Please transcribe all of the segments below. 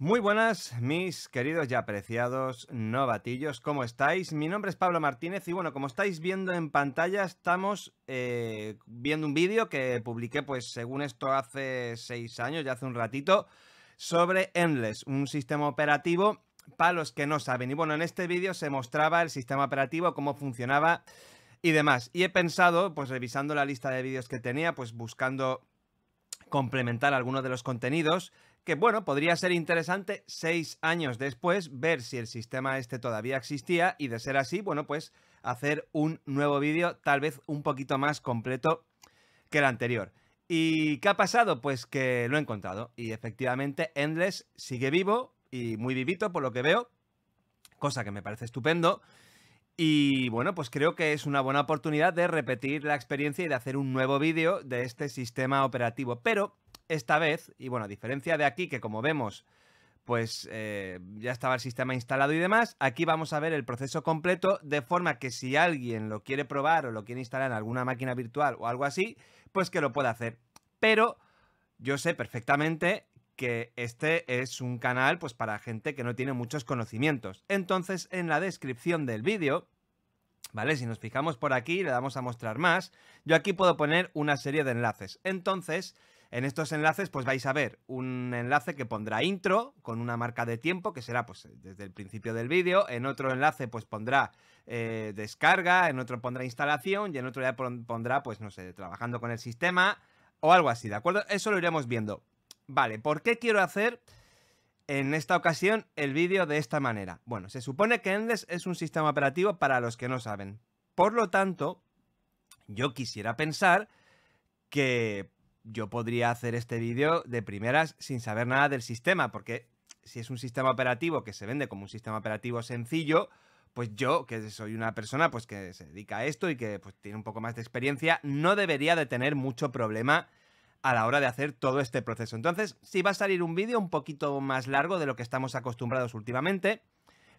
Muy buenas, mis queridos y apreciados novatillos, ¿cómo estáis? Mi nombre es Pablo Martínez y bueno, como estáis viendo en pantalla, estamos eh, viendo un vídeo que publiqué, pues según esto, hace seis años, ya hace un ratito, sobre Endless, un sistema operativo para los que no saben. Y bueno, en este vídeo se mostraba el sistema operativo, cómo funcionaba y demás. Y he pensado, pues revisando la lista de vídeos que tenía, pues buscando complementar algunos de los contenidos que bueno, podría ser interesante seis años después ver si el sistema este todavía existía y de ser así, bueno, pues hacer un nuevo vídeo tal vez un poquito más completo que el anterior. ¿Y qué ha pasado? Pues que lo he encontrado y efectivamente Endless sigue vivo y muy vivito por lo que veo, cosa que me parece estupendo. Y bueno, pues creo que es una buena oportunidad de repetir la experiencia y de hacer un nuevo vídeo de este sistema operativo. Pero esta vez, y bueno, a diferencia de aquí, que como vemos, pues eh, ya estaba el sistema instalado y demás, aquí vamos a ver el proceso completo, de forma que si alguien lo quiere probar o lo quiere instalar en alguna máquina virtual o algo así, pues que lo pueda hacer. Pero yo sé perfectamente que este es un canal pues para gente que no tiene muchos conocimientos. Entonces, en la descripción del vídeo, ¿vale? Si nos fijamos por aquí, le damos a mostrar más, yo aquí puedo poner una serie de enlaces. Entonces, en estos enlaces pues vais a ver un enlace que pondrá intro con una marca de tiempo que será pues desde el principio del vídeo, en otro enlace pues pondrá eh, descarga, en otro pondrá instalación y en otro ya pondrá pues no sé, trabajando con el sistema o algo así, ¿de acuerdo? Eso lo iremos viendo. Vale, ¿por qué quiero hacer en esta ocasión el vídeo de esta manera? Bueno, se supone que Endless es un sistema operativo para los que no saben. Por lo tanto, yo quisiera pensar que yo podría hacer este vídeo de primeras sin saber nada del sistema, porque si es un sistema operativo que se vende como un sistema operativo sencillo, pues yo, que soy una persona pues que se dedica a esto y que pues, tiene un poco más de experiencia, no debería de tener mucho problema a la hora de hacer todo este proceso. Entonces, sí va a salir un vídeo un poquito más largo de lo que estamos acostumbrados últimamente,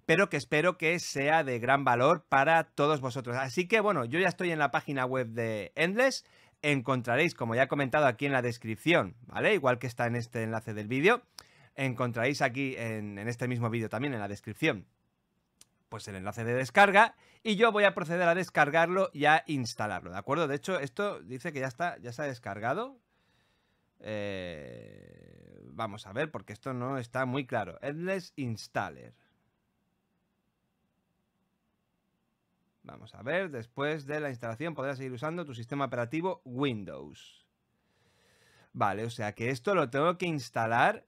pero que espero que sea de gran valor para todos vosotros. Así que bueno, yo ya estoy en la página web de Endless, encontraréis, como ya he comentado aquí en la descripción, ¿vale? Igual que está en este enlace del vídeo, encontraréis aquí en, este mismo vídeo también, en la descripción, pues el enlace de descarga y yo voy a proceder a descargarlo y a instalarlo, ¿de acuerdo? De hecho, esto dice que ya está, ya se ha descargado. Eh, vamos a ver, porque esto no está muy claro. Endless Installer. Vamos a ver, después de la instalación podrás seguir usando tu sistema operativo Windows. Vale, o sea que esto lo tengo que instalar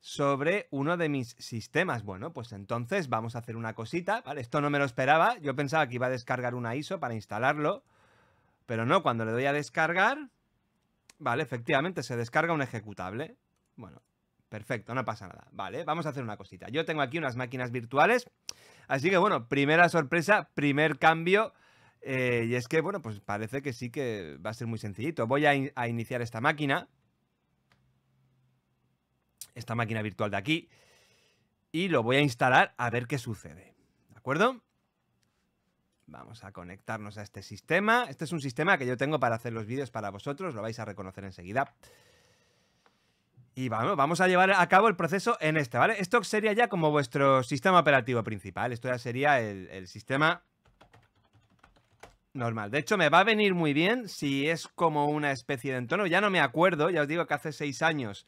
sobre uno de mis sistemas. Bueno, pues entonces vamos a hacer una cosita, ¿vale? Esto no me lo esperaba, yo pensaba que iba a descargar una ISO para instalarlo, pero no, cuando le doy a descargar, vale, efectivamente se descarga un ejecutable. Bueno, Perfecto, no pasa nada. Vale, vamos a hacer una cosita. Yo tengo aquí unas máquinas virtuales. Así que bueno, primera sorpresa, primer cambio. Eh, y es que, bueno, pues parece que sí que va a ser muy sencillito. Voy a, a iniciar esta máquina. Esta máquina virtual de aquí. Y lo voy a instalar a ver qué sucede. ¿De acuerdo? Vamos a conectarnos a este sistema. Este es un sistema que yo tengo para hacer los vídeos para vosotros. Lo vais a reconocer enseguida. Y vamos, vamos a llevar a cabo el proceso en este, ¿vale? Esto sería ya como vuestro sistema operativo principal. Esto ya sería el, sistema normal. De hecho, me va a venir muy bien si es como una especie de entorno. Ya no me acuerdo, ya os digo que hace seis años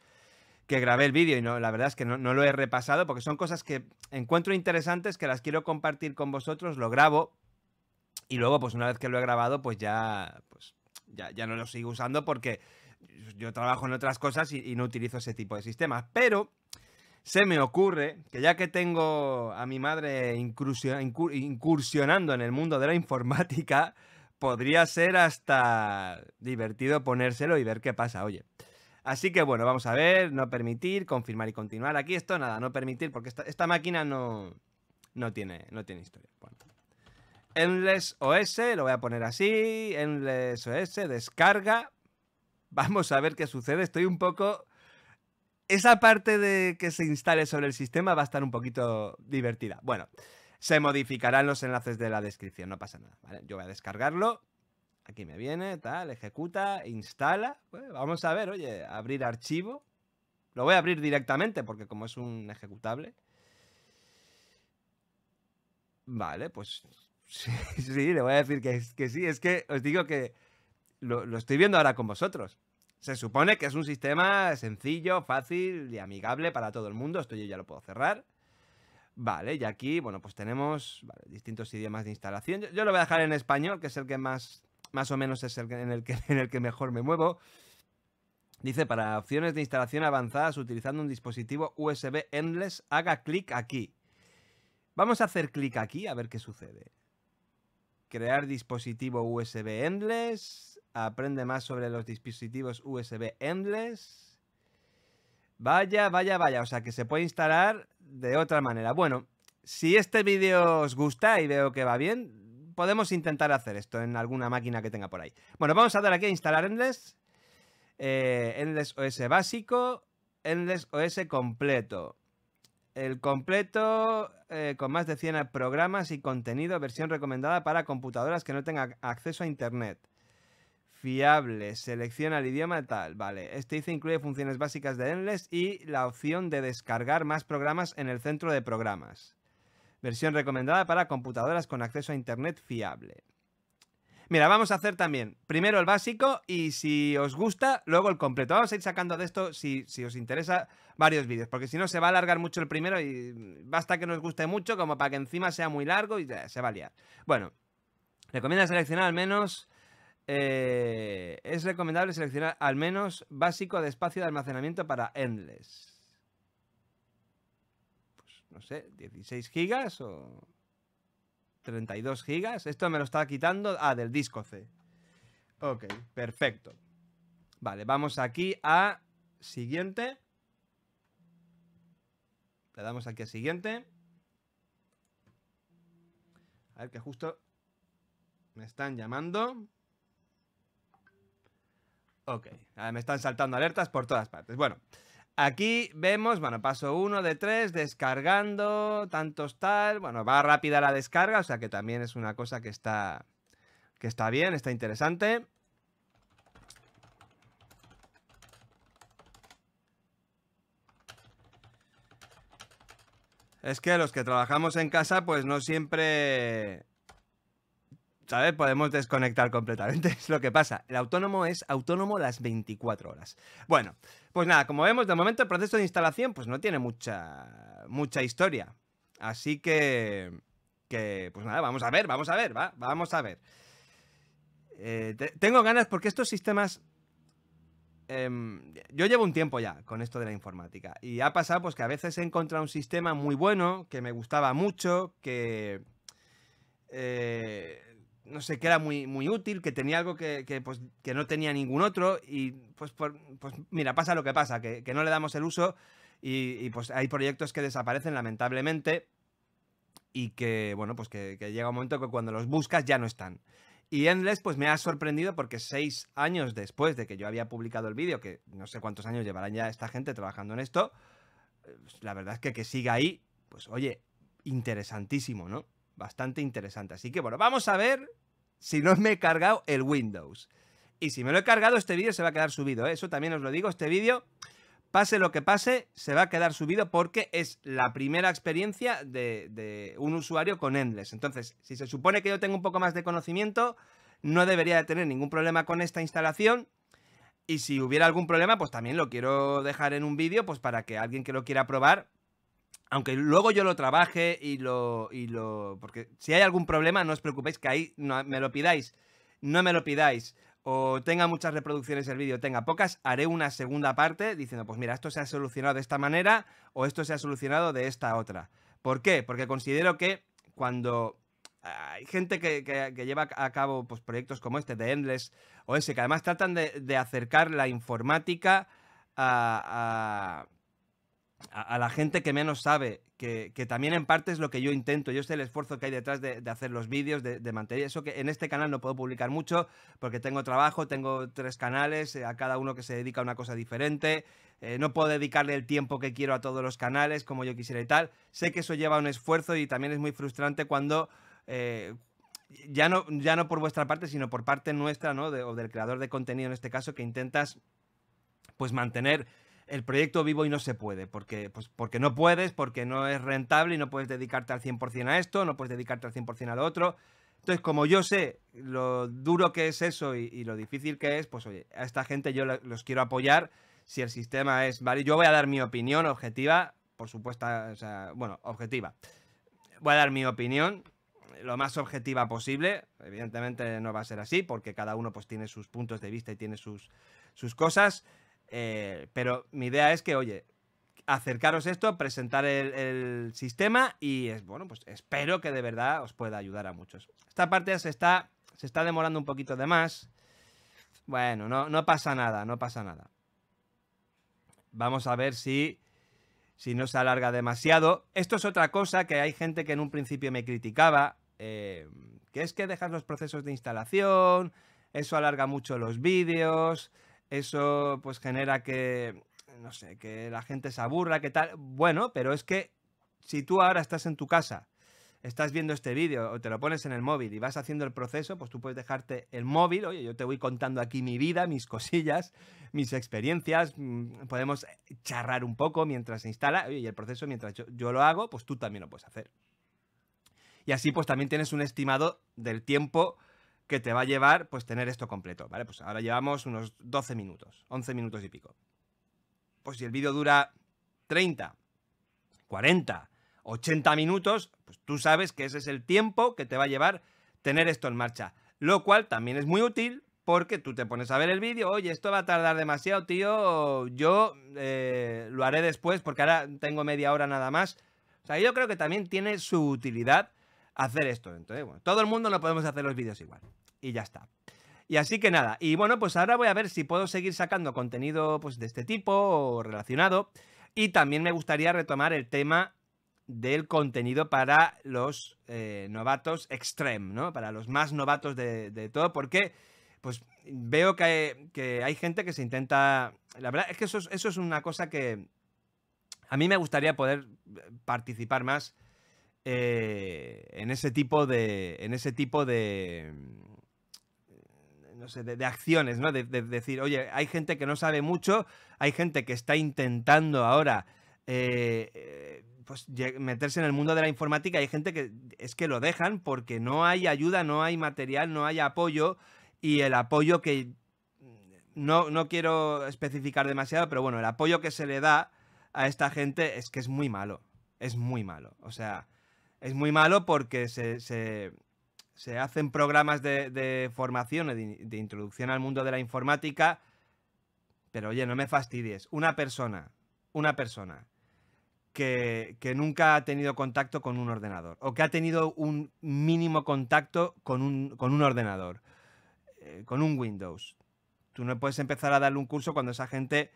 que grabé el vídeo y no, la verdad es que no, lo he repasado porque son cosas que encuentro interesantes, que las quiero compartir con vosotros, lo grabo y luego pues una vez que lo he grabado pues ya, pues, ya, ya no lo sigo usando porque yo trabajo en otras cosas y, no utilizo ese tipo de sistemas. Pero se me ocurre que ya que tengo a mi madre incursionando en el mundo de la informática, podría ser hasta divertido ponérselo y ver qué pasa, oye. Así que bueno, vamos a ver, no permitir, confirmar y continuar. Aquí esto nada, no permitir, porque esta, máquina no, no, tiene, no tiene historia. Endless OS, lo voy a poner así, Endless OS, descarga, Vamos a ver qué sucede. Estoy un poco... Esa parte de que se instale sobre el sistema va a estar un poquito divertida. Bueno, se modificarán los enlaces de la descripción, no pasa nada. Yo voy a descargarlo. Aquí me viene, tal, ejecuta, instala. Pues vamos a ver, oye, abrir archivo. Lo voy a abrir directamente porque como es un ejecutable. Vale, pues sí, sí le voy a decir que, que sí. Es que os digo que lo, estoy viendo ahora con vosotros. Se supone que es un sistema sencillo, fácil y amigable para todo el mundo. Esto yo ya lo puedo cerrar. Vale, y aquí, bueno, pues tenemos distintos idiomas de instalación. Yo, lo voy a dejar en español, que es el que más, más o menos es el en, el que, en el que mejor me muevo. Dice, para opciones de instalación avanzadas utilizando un dispositivo USB Endless, haga clic aquí. Vamos a hacer clic aquí a ver qué sucede. Crear dispositivo USB Endless. Aprende más sobre los dispositivos USB Endless. Vaya, vaya, vaya. O sea, que se puede instalar de otra manera. Bueno, si este vídeo os gusta y veo que va bien, podemos intentar hacer esto en alguna máquina que tenga por ahí. Bueno, vamos a dar aquí a instalar Endless. Eh, endless OS básico. Endless OS completo. El completo eh, con más de 100 programas y contenido, versión recomendada para computadoras que no tengan acceso a Internet fiable. Selecciona el idioma tal. Vale, este dice incluye funciones básicas de Endless y la opción de descargar más programas en el centro de programas. Versión recomendada para computadoras con acceso a Internet fiable. Mira, vamos a hacer también primero el básico y si os gusta, luego el completo. Vamos a ir sacando de esto, si, si os interesa, varios vídeos, porque si no se va a alargar mucho el primero y basta que nos guste mucho como para que encima sea muy largo y se va a liar. Bueno, recomienda seleccionar al menos eh, es recomendable seleccionar al menos básico de espacio de almacenamiento para Endless. Pues no sé, 16 gigas o 32 gigas. Esto me lo está quitando. Ah, del disco C. Ok, perfecto. Vale, vamos aquí a siguiente. Le damos aquí a siguiente. A ver que justo me están llamando. Ok, ah, me están saltando alertas por todas partes. Bueno, aquí vemos, bueno, paso 1 de 3, descargando, tantos tal. Bueno, va rápida la descarga, o sea que también es una cosa que está, que está bien, está interesante. Es que los que trabajamos en casa, pues no siempre ¿sabes? Podemos desconectar completamente, es lo que pasa. El autónomo es autónomo las 24 horas. Bueno, pues nada, como vemos, de momento el proceso de instalación pues no tiene mucha, mucha historia. Así que, que, pues nada, vamos a ver, vamos a ver, va, vamos a ver. Eh, tengo ganas porque estos sistemas... Em, yo llevo un tiempo ya con esto de la informática y ha pasado pues que a veces he encontrado un sistema muy bueno, que me gustaba mucho, que... Eh, no sé, que era muy, muy útil, que tenía algo que, que, pues, no tenía ningún otro y pues, pues mira, pasa lo que pasa, que, no le damos el uso y, pues hay proyectos que desaparecen lamentablemente y que, bueno, pues que, que, llega un momento que cuando los buscas ya no están. Y Endless pues me ha sorprendido porque seis años después de que yo había publicado el vídeo, que no sé cuántos años llevarán ya esta gente trabajando en esto, eh, la verdad es que que siga ahí, pues oye, interesantísimo, ¿no? bastante interesante. Así que bueno, vamos a ver si no me he cargado el Windows. Y si me lo he cargado, este vídeo se va a quedar subido. ¿eh? Eso también os lo digo, este vídeo, pase lo que pase, se va a quedar subido porque es la primera experiencia de, de un usuario con Endless. Entonces, si se supone que yo tengo un poco más de conocimiento, no debería de tener ningún problema con esta instalación. Y si hubiera algún problema, pues también lo quiero dejar en un vídeo, pues para que alguien que lo quiera probar, aunque luego yo lo trabaje y lo, y lo... Porque si hay algún problema, no os preocupéis, que ahí me lo pidáis. No me lo pidáis. O tenga muchas reproducciones el vídeo, tenga pocas, haré una segunda parte diciendo, pues mira, esto se ha solucionado de esta manera o esto se ha solucionado de esta otra. ¿Por qué? Porque considero que cuando hay gente que, que, lleva a cabo pues, proyectos como este de Endless o ese, que además tratan de, de acercar la informática a a, la gente que menos sabe, que, también en parte es lo que yo intento, yo sé el esfuerzo que hay detrás de, hacer los vídeos, de, mantener eso, que en este canal no puedo publicar mucho porque tengo trabajo, tengo tres canales, eh, a cada uno que se dedica a una cosa diferente, eh, no puedo dedicarle el tiempo que quiero a todos los canales como yo quisiera y tal, sé que eso lleva un esfuerzo y también es muy frustrante cuando... Eh, ya no, ya no por vuestra parte, sino por parte nuestra, ¿no? o del creador de contenido en este caso, que intentas pues mantener el proyecto vivo y no se puede, porque, pues, porque no puedes, porque no es rentable y no puedes dedicarte al 100% a esto, no puedes dedicarte al 100% a lo otro. Entonces, como yo sé lo duro que es eso y, lo difícil que es, pues oye, a esta gente yo los quiero apoyar si el sistema es, ¿vale? Yo voy a dar mi opinión objetiva, por supuesto, bueno, objetiva. Voy a dar mi opinión lo más objetiva posible, evidentemente no va a ser así, porque cada uno pues tiene sus puntos de vista y tiene sus, sus cosas, eh, pero mi idea es que, oye, acercaros esto, presentar el, sistema y es bueno, pues espero que de verdad os pueda ayudar a muchos. Esta parte se está, se está demorando un poquito de más. Bueno, no, pasa nada, no pasa nada. Vamos a ver si, si no se alarga demasiado. Esto es otra cosa que hay gente que en un principio me criticaba, eh, que es que dejas los procesos de instalación, eso alarga mucho los vídeos eso pues genera que, no sé, que la gente se aburra, que tal. Bueno, pero es que si tú ahora estás en tu casa, estás viendo este vídeo o te lo pones en el móvil y vas haciendo el proceso, pues tú puedes dejarte el móvil, oye, yo te voy contando aquí mi vida, mis cosillas, mis experiencias, mm, podemos charrar un poco mientras se instala, oye, y el proceso mientras yo, yo lo hago, pues tú también lo puedes hacer. Y así pues también tienes un estimado del tiempo que te va a llevar pues tener esto completo, ¿vale? Pues ahora llevamos unos 12 minutos, 11 minutos y pico. Pues si el vídeo dura 30, 40, 80 minutos, pues tú sabes que ese es el tiempo que te va a llevar tener esto en marcha, lo cual también es muy útil porque tú te pones a ver el vídeo, oye, esto va a tardar demasiado, tío, yo eh, lo haré después porque ahora tengo media hora nada más. O sea, yo creo que también tiene su utilidad hacer esto. Entonces, bueno, todo el mundo no podemos hacer los vídeos igual. Y ya está. Y así que nada, y bueno, pues ahora voy a ver si puedo seguir sacando contenido pues, de este tipo o relacionado. Y también me gustaría retomar el tema del contenido para los eh, novatos extreme, ¿no? Para los más novatos de, todo, porque pues veo que hay, que hay, gente que se intenta... La verdad es que eso es una cosa que a mí me gustaría poder eh, participar más eh, en ese tipo de. En ese tipo de. Mm, no sé, de, acciones, ¿no? De, decir, oye, hay gente que no sabe mucho, hay gente que está intentando ahora eh, eh, pues, meterse en el mundo de la informática, hay gente que es que lo dejan porque no hay ayuda, no hay material, no hay apoyo, y el apoyo que mm, no, quiero especificar demasiado, pero bueno, el apoyo que se le da a esta gente es que es muy malo. Es muy malo. O sea, es muy malo porque se, hacen programas de, formación, de, introducción al mundo de la informática, pero oye, no me fastidies. Una persona, una persona que, nunca ha tenido contacto con un ordenador o que ha tenido un mínimo contacto con un, ordenador, eh, con un Windows. Tú no puedes empezar a darle un curso cuando esa gente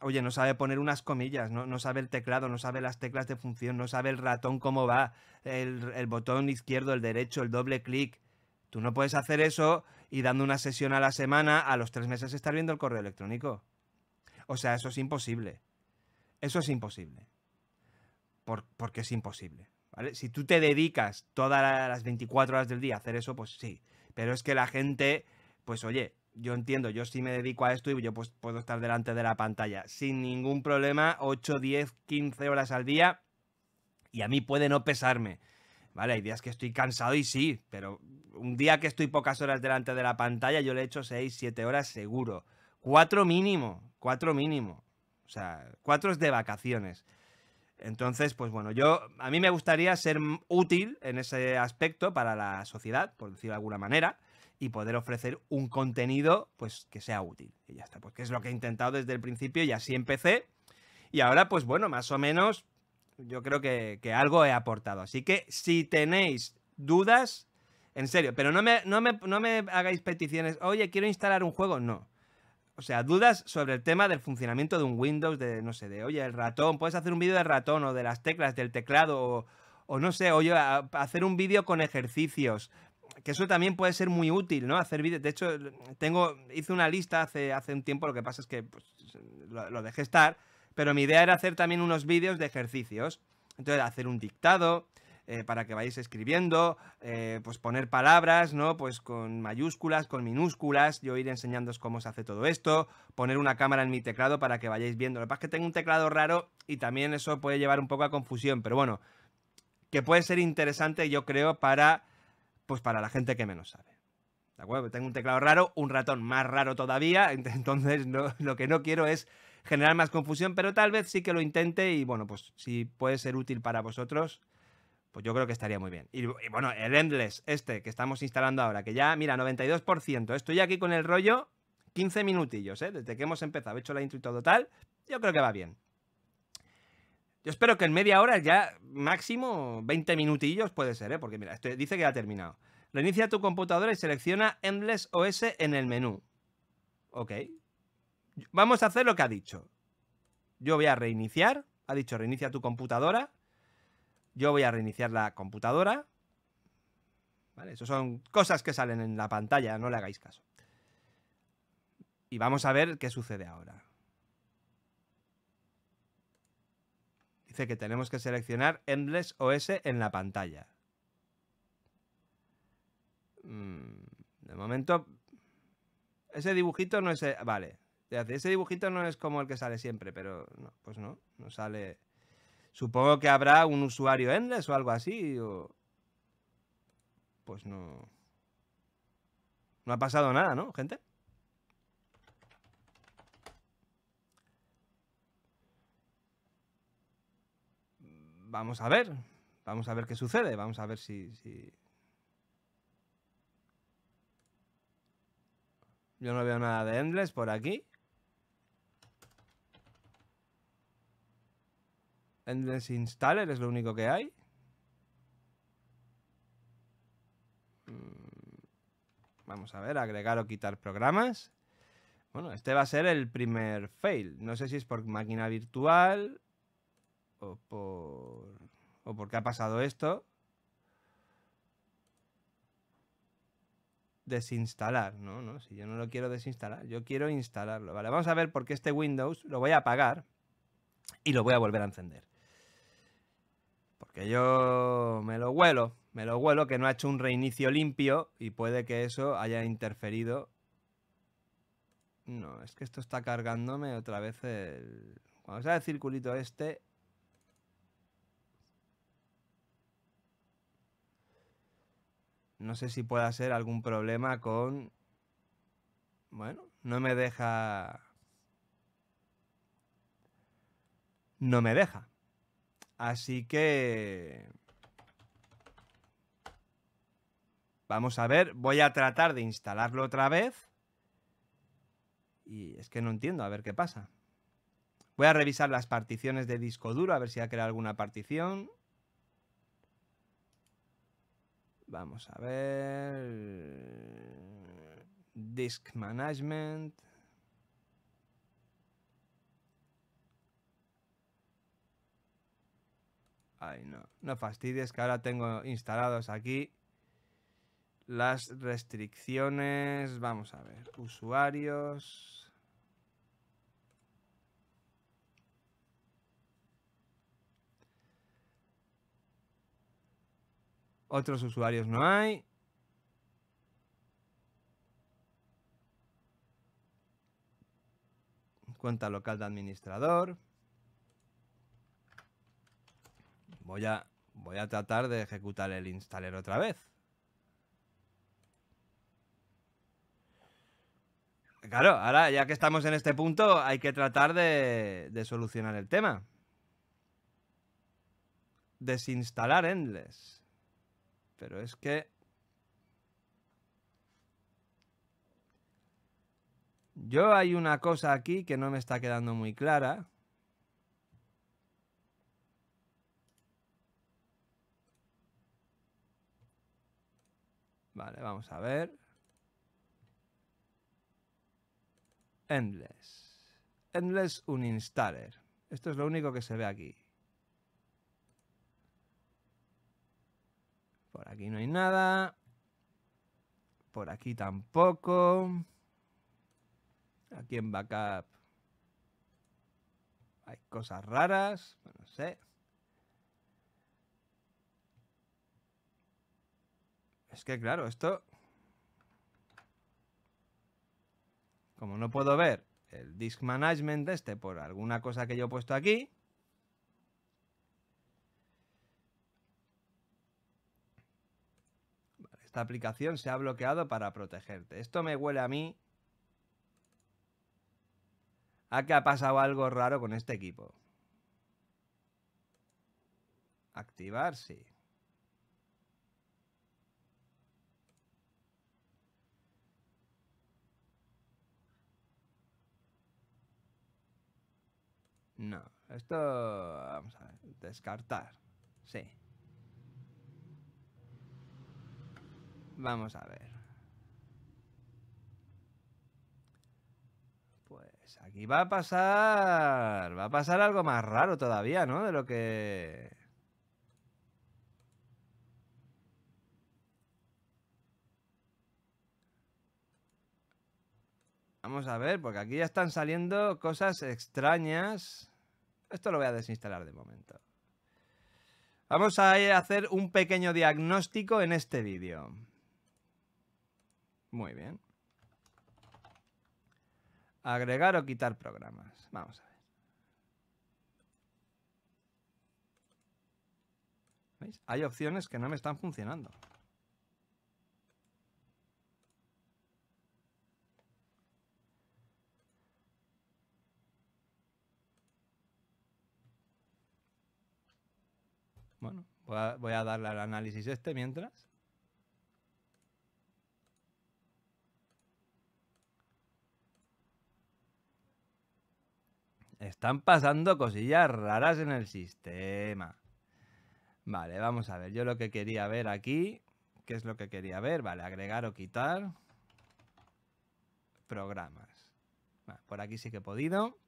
Oye, no sabe poner unas comillas, no, sabe el teclado, no sabe las teclas de función, no sabe el ratón cómo va, el, botón izquierdo, el derecho, el doble clic. Tú no puedes hacer eso y dando una sesión a la semana, a los tres meses estar viendo el correo electrónico. O sea, eso es imposible. Eso es imposible. porque es imposible. Si tú te dedicas todas las 24 horas del día a hacer eso, pues sí. Pero es que la gente, pues oye, yo entiendo, yo sí me dedico a esto y yo pues puedo estar delante de la pantalla sin ningún problema 8, 10, 15 horas al día y a mí puede no pesarme. Vale, hay días que estoy cansado y sí, pero un día que estoy pocas horas delante de la pantalla yo le echo 6, 7 horas seguro. Cuatro mínimo, cuatro mínimo. O sea, cuatro es de vacaciones. Entonces, pues bueno, yo a mí me gustaría ser útil en ese aspecto para la sociedad, por decirlo de alguna manera y poder ofrecer un contenido pues que sea útil. Y ya está, pues, que es lo que he intentado desde el principio y así empecé. Y ahora pues bueno, más o menos yo creo que, algo he aportado. Así que si tenéis dudas, en serio, pero no me, no, me, no me hagáis peticiones, oye, quiero instalar un juego, no. O sea, dudas sobre el tema del funcionamiento de un Windows, de no sé, de, oye, el ratón, puedes hacer un vídeo del ratón o de las teclas del teclado o, no sé, oye, hacer un vídeo con ejercicios, que eso también puede ser muy útil, ¿no? Hacer vídeos. De hecho, tengo, hice una lista hace, hace un tiempo, lo que pasa es que pues, lo, dejé estar, pero mi idea era hacer también unos vídeos de ejercicios. Entonces, hacer un dictado eh, para que vayáis escribiendo, eh, pues poner palabras, ¿no? Pues con mayúsculas, con minúsculas, yo ir enseñándoos cómo se hace todo esto, poner una cámara en mi teclado para que vayáis viendo. Lo que pasa es que tengo un teclado raro y también eso puede llevar un poco a confusión, pero bueno, que puede ser interesante, yo creo, para pues para la gente que menos sabe. ¿De acuerdo? Tengo un teclado raro, un ratón más raro todavía, entonces lo que no quiero es generar más confusión, pero tal vez sí que lo intente y bueno, pues si puede ser útil para vosotros, pues yo creo que estaría muy bien. Y, bueno, el Endless, este que estamos instalando ahora, que ya, mira, 92%, estoy aquí con el rollo 15 minutillos, ¿eh? Desde que hemos empezado, he hecho la intro y todo tal, yo creo que va bien. Yo espero que en media hora ya máximo 20 minutillos puede ser, ¿eh? porque mira, esto dice que ha terminado. Reinicia tu computadora y selecciona Endless OS en el menú. Ok. Vamos a hacer lo que ha dicho. Yo voy a reiniciar. Ha dicho reinicia tu computadora. Yo voy a reiniciar la computadora. Vale, eso son cosas que salen en la pantalla, no le hagáis caso. Y vamos a ver qué sucede ahora. Dice que tenemos que seleccionar Endless OS en la pantalla. Mm, de momento... Ese dibujito no es... Eh, vale. Ese dibujito no es como el que sale siempre, pero no, pues no, no sale... Supongo que habrá un usuario Endless o algo así, o... Pues no... No ha pasado nada, ¿no, gente? vamos a ver, vamos a ver qué sucede, vamos a ver si, Yo no veo nada de Endless por aquí. Endless Installer es lo único que hay. Mm, vamos a ver, agregar o quitar programas. Bueno, este va a ser el primer fail. No sé si es por máquina virtual o por, ha pasado esto, desinstalar, ¿no? ¿no? Si yo no lo quiero desinstalar, yo quiero instalarlo. Vale, vamos a ver por qué este Windows lo voy a apagar y lo voy a volver a encender. Porque yo me lo huelo, me lo huelo que no ha hecho un reinicio limpio y puede que eso haya interferido. No, es que esto está cargándome otra vez el... Cuando sea el circulito este, No sé si pueda ser algún problema con... Bueno, no me deja... No me deja. Así que... Vamos a ver, voy a tratar de instalarlo otra vez. Y es que no entiendo, a ver qué pasa. Voy a revisar las particiones de disco duro, a ver si ha creado alguna partición. Vamos a ver. Disk Management. Ay, no. No fastidies que ahora tengo instalados aquí las restricciones. Vamos a ver. Usuarios. Otros usuarios no hay. Cuenta local de administrador. Voy a, voy a tratar de ejecutar el installer otra vez. Claro, ahora ya que estamos en este punto hay que tratar de, de solucionar el tema. Desinstalar Endless. Pero es que... Yo hay una cosa aquí que no me está quedando muy clara. Vale, vamos a ver. Endless. Endless Uninstaller. Esto es lo único que se ve aquí. Aquí no hay nada. Por aquí tampoco. Aquí en backup hay cosas raras. No sé. Es que claro, esto... Como no puedo ver el disk management este por alguna cosa que yo he puesto aquí, esta aplicación se ha bloqueado para protegerte. Esto me huele a mí a que ha pasado algo raro con este equipo. Activar, sí. No, esto... Vamos a descartar. Sí. Vamos a ver. Pues aquí va a pasar... Va a pasar algo más raro todavía, ¿no? De lo que... Vamos a ver, porque aquí ya están saliendo cosas extrañas. Esto lo voy a desinstalar de momento. Vamos a hacer un pequeño diagnóstico en este vídeo. Muy bien. Agregar o quitar programas. Vamos a ver. Hay opciones que no me están funcionando. Bueno, voy a, voy a darle al análisis este mientras. Están pasando cosillas raras en el sistema. Vale, vamos a ver. Yo lo que quería ver aquí... ¿Qué es lo que quería ver? Vale, agregar o quitar. Programas. por aquí sí que he podido.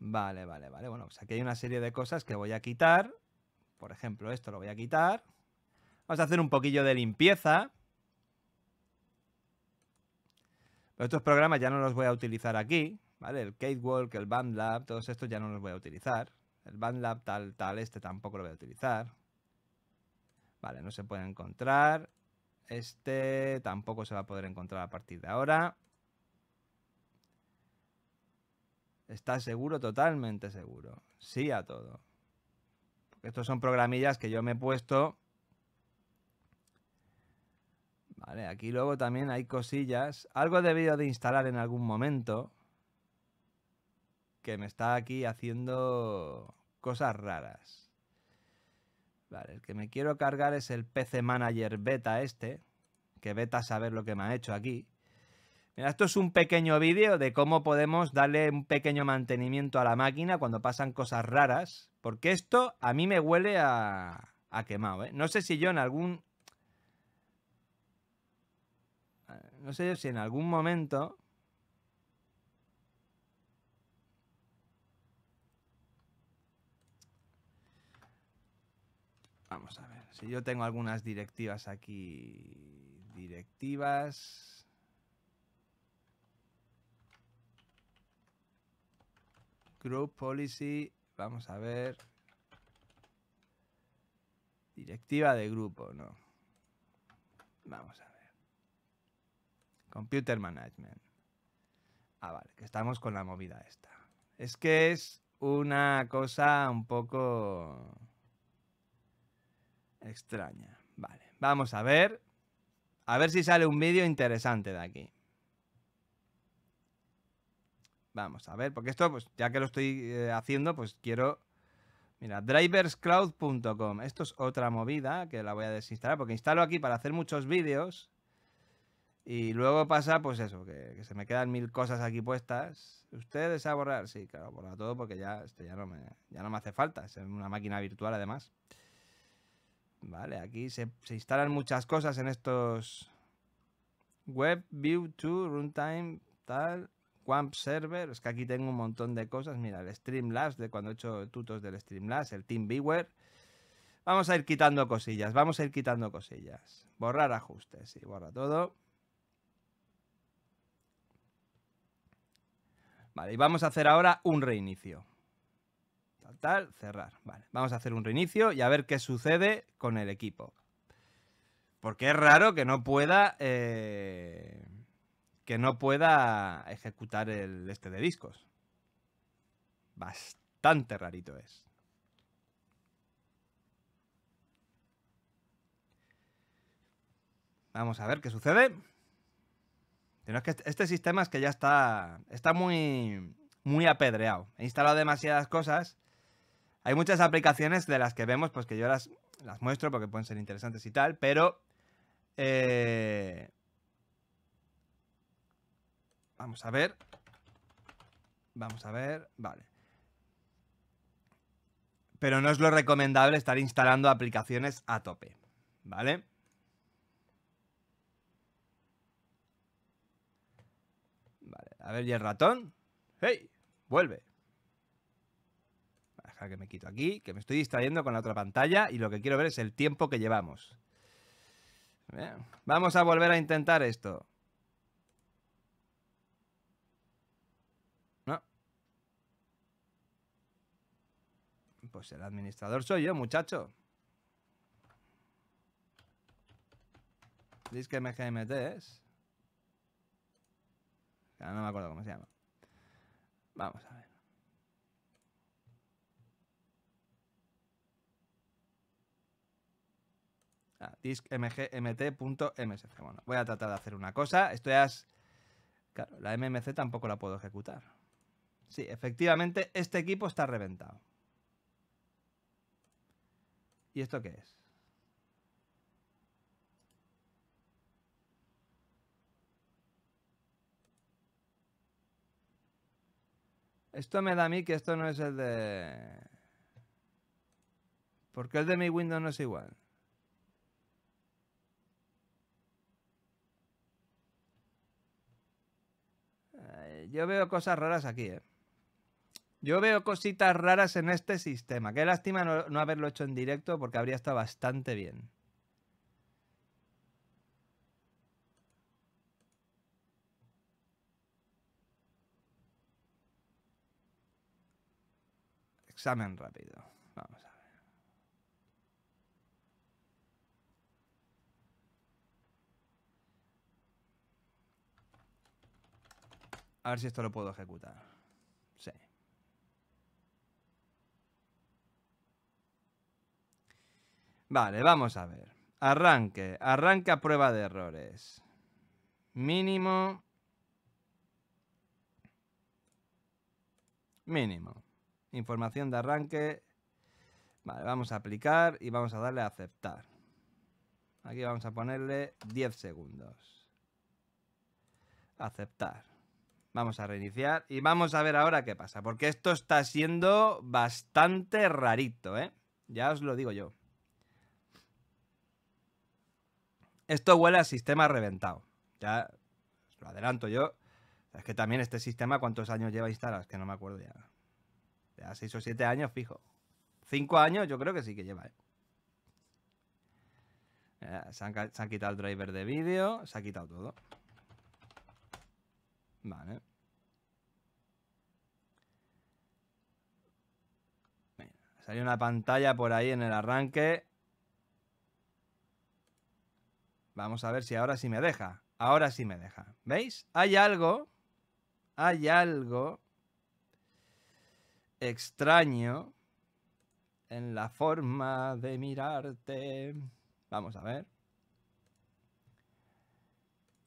Vale, vale, vale. Bueno, pues aquí hay una serie de cosas que voy a quitar. Por ejemplo, esto lo voy a quitar. Vamos a hacer un poquillo de limpieza. estos programas ya no los voy a utilizar aquí. ¿vale? El Catewalk, el BandLab, todos estos ya no los voy a utilizar. El BandLab tal, tal, este tampoco lo voy a utilizar. Vale, no se puede encontrar. Este tampoco se va a poder encontrar a partir de ahora. ¿Estás seguro? Totalmente seguro. Sí a todo. estos son programillas que yo me he puesto. Vale, aquí luego también hay cosillas. Algo he debido de instalar en algún momento que me está aquí haciendo cosas raras. Vale, el que me quiero cargar es el PC Manager Beta este, que beta saber lo que me ha hecho aquí. Mira, esto es un pequeño vídeo de cómo podemos darle un pequeño mantenimiento a la máquina cuando pasan cosas raras, porque esto a mí me huele a, a quemado, ¿eh? No sé si yo en algún... Eh, no sé si en algún momento Si yo tengo algunas directivas aquí. Directivas. Group Policy. Vamos a ver. Directiva de grupo, no. Vamos a ver. Computer Management. Ah, vale, que estamos con la movida esta. Es que es una cosa un poco... Extraña. Vale, vamos a ver. A ver si sale un vídeo interesante de aquí. Vamos a ver, porque esto, pues ya que lo estoy eh, haciendo, pues quiero... Mira, driverscloud.com. Esto es otra movida que la voy a desinstalar, porque instalo aquí para hacer muchos vídeos. Y luego pasa, pues eso, que, se me quedan mil cosas aquí puestas. ustedes a borrar? Sí, claro, borrar todo porque ya, este, ya, no me, ya no me hace falta. Es una máquina virtual además. Vale, aquí se, instalan muchas cosas en estos web, view runtime, tal, WAMP server. Es que aquí tengo un montón de cosas. Mira, el Streamlabs de cuando he hecho tutos del Streamlabs, el TeamViewer. Vamos a ir quitando cosillas, vamos a ir quitando cosillas. Borrar ajustes, y borra todo. Vale, y vamos a hacer ahora un reinicio cerrar. vamos a hacer un reinicio y a ver qué sucede con el equipo. Porque es raro que no pueda. Eh, que no pueda ejecutar el este de discos. Bastante rarito es. Vamos a ver qué sucede. que este sistema es que ya está. Está muy. Muy apedreado. He instalado demasiadas cosas. Hay muchas aplicaciones de las que vemos, pues que yo las, las muestro porque pueden ser interesantes y tal, pero... Eh, vamos a ver. Vamos a ver. Vale. Pero no es lo recomendable estar instalando aplicaciones a tope. ¿Vale? Vale, a ver, y el ratón. ¡Hey! Vuelve. Deja que me quito aquí, que me estoy distrayendo con la otra pantalla y lo que quiero ver es el tiempo que llevamos. Vamos a volver a intentar esto. No. Pues el administrador soy yo, muchacho. Disque MGMT es. no me acuerdo cómo se llama. Vamos a ver. Ah, Bueno, voy a tratar de hacer una cosa. Esto ya es... Claro, la MMC tampoco la puedo ejecutar. Sí, efectivamente, este equipo está reventado. ¿Y esto qué es? Esto me da a mí que esto no es el de... Porque el de mi Windows no es igual. Eh, yo veo cosas raras aquí, ¿eh? Yo veo cositas raras en este sistema. Qué lástima no, no haberlo hecho en directo porque habría estado bastante bien. Examen rápido. A ver si esto lo puedo ejecutar. Sí. Vale, vamos a ver. Arranque. Arranque a prueba de errores. Mínimo. Mínimo. Información de arranque. Vale, vamos a aplicar y vamos a darle a aceptar. Aquí vamos a ponerle 10 segundos. Aceptar. Vamos a reiniciar y vamos a ver ahora qué pasa, porque esto está siendo bastante rarito, ¿eh? Ya os lo digo yo. Esto huele al sistema reventado. Ya os lo adelanto yo. Es que también este sistema, ¿cuántos años lleva instalado? Es que no me acuerdo ya. Ya seis o siete años, fijo. Cinco años yo creo que sí que lleva, ¿eh? se han quitado el driver de vídeo, se ha quitado todo. Vale. Salió una pantalla por ahí en el arranque. Vamos a ver si ahora sí me deja. Ahora sí me deja. ¿Veis? Hay algo. Hay algo extraño en la forma de mirarte. Vamos a ver.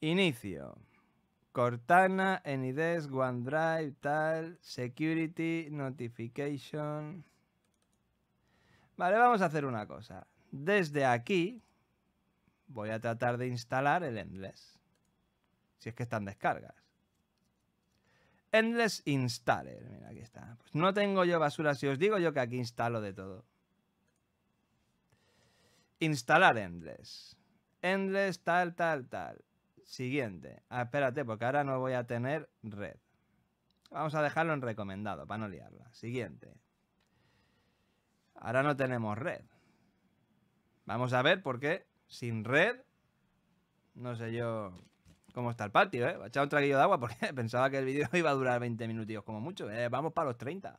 Inicio. Cortana, AnyDesk, OneDrive, tal, Security, Notification. Vale, vamos a hacer una cosa. Desde aquí voy a tratar de instalar el Endless. Si es que están descargas. Endless Installer. Mira, aquí está. Pues no tengo yo basura si os digo yo que aquí instalo de todo. Instalar Endless. Endless tal, tal, tal. Siguiente. Ah, espérate, porque ahora no voy a tener red. Vamos a dejarlo en recomendado para no liarla. Siguiente. Ahora no tenemos red. Vamos a ver por qué sin red. No sé yo cómo está el patio, ¿eh? Voy a un traguillo de agua porque pensaba que el vídeo iba a durar 20 minutos como mucho. ¿eh? vamos para los 30.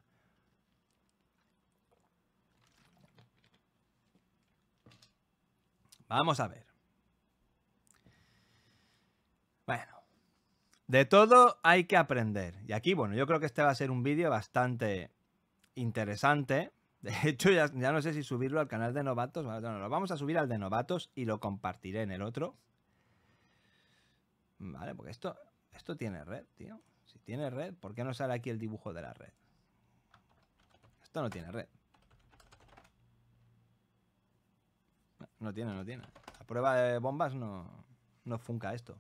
Vamos a ver. De todo hay que aprender. Y aquí, bueno, yo creo que este va a ser un vídeo bastante interesante. De hecho, ya, no sé si subirlo al canal de novatos. Bueno, no, lo vamos a subir al de novatos y lo compartiré en el otro. Vale, porque esto, esto tiene red, tío. Si tiene red, ¿por qué no sale aquí el dibujo de la red? Esto no tiene red. No, tiene, no tiene. a prueba de bombas no, no funca esto.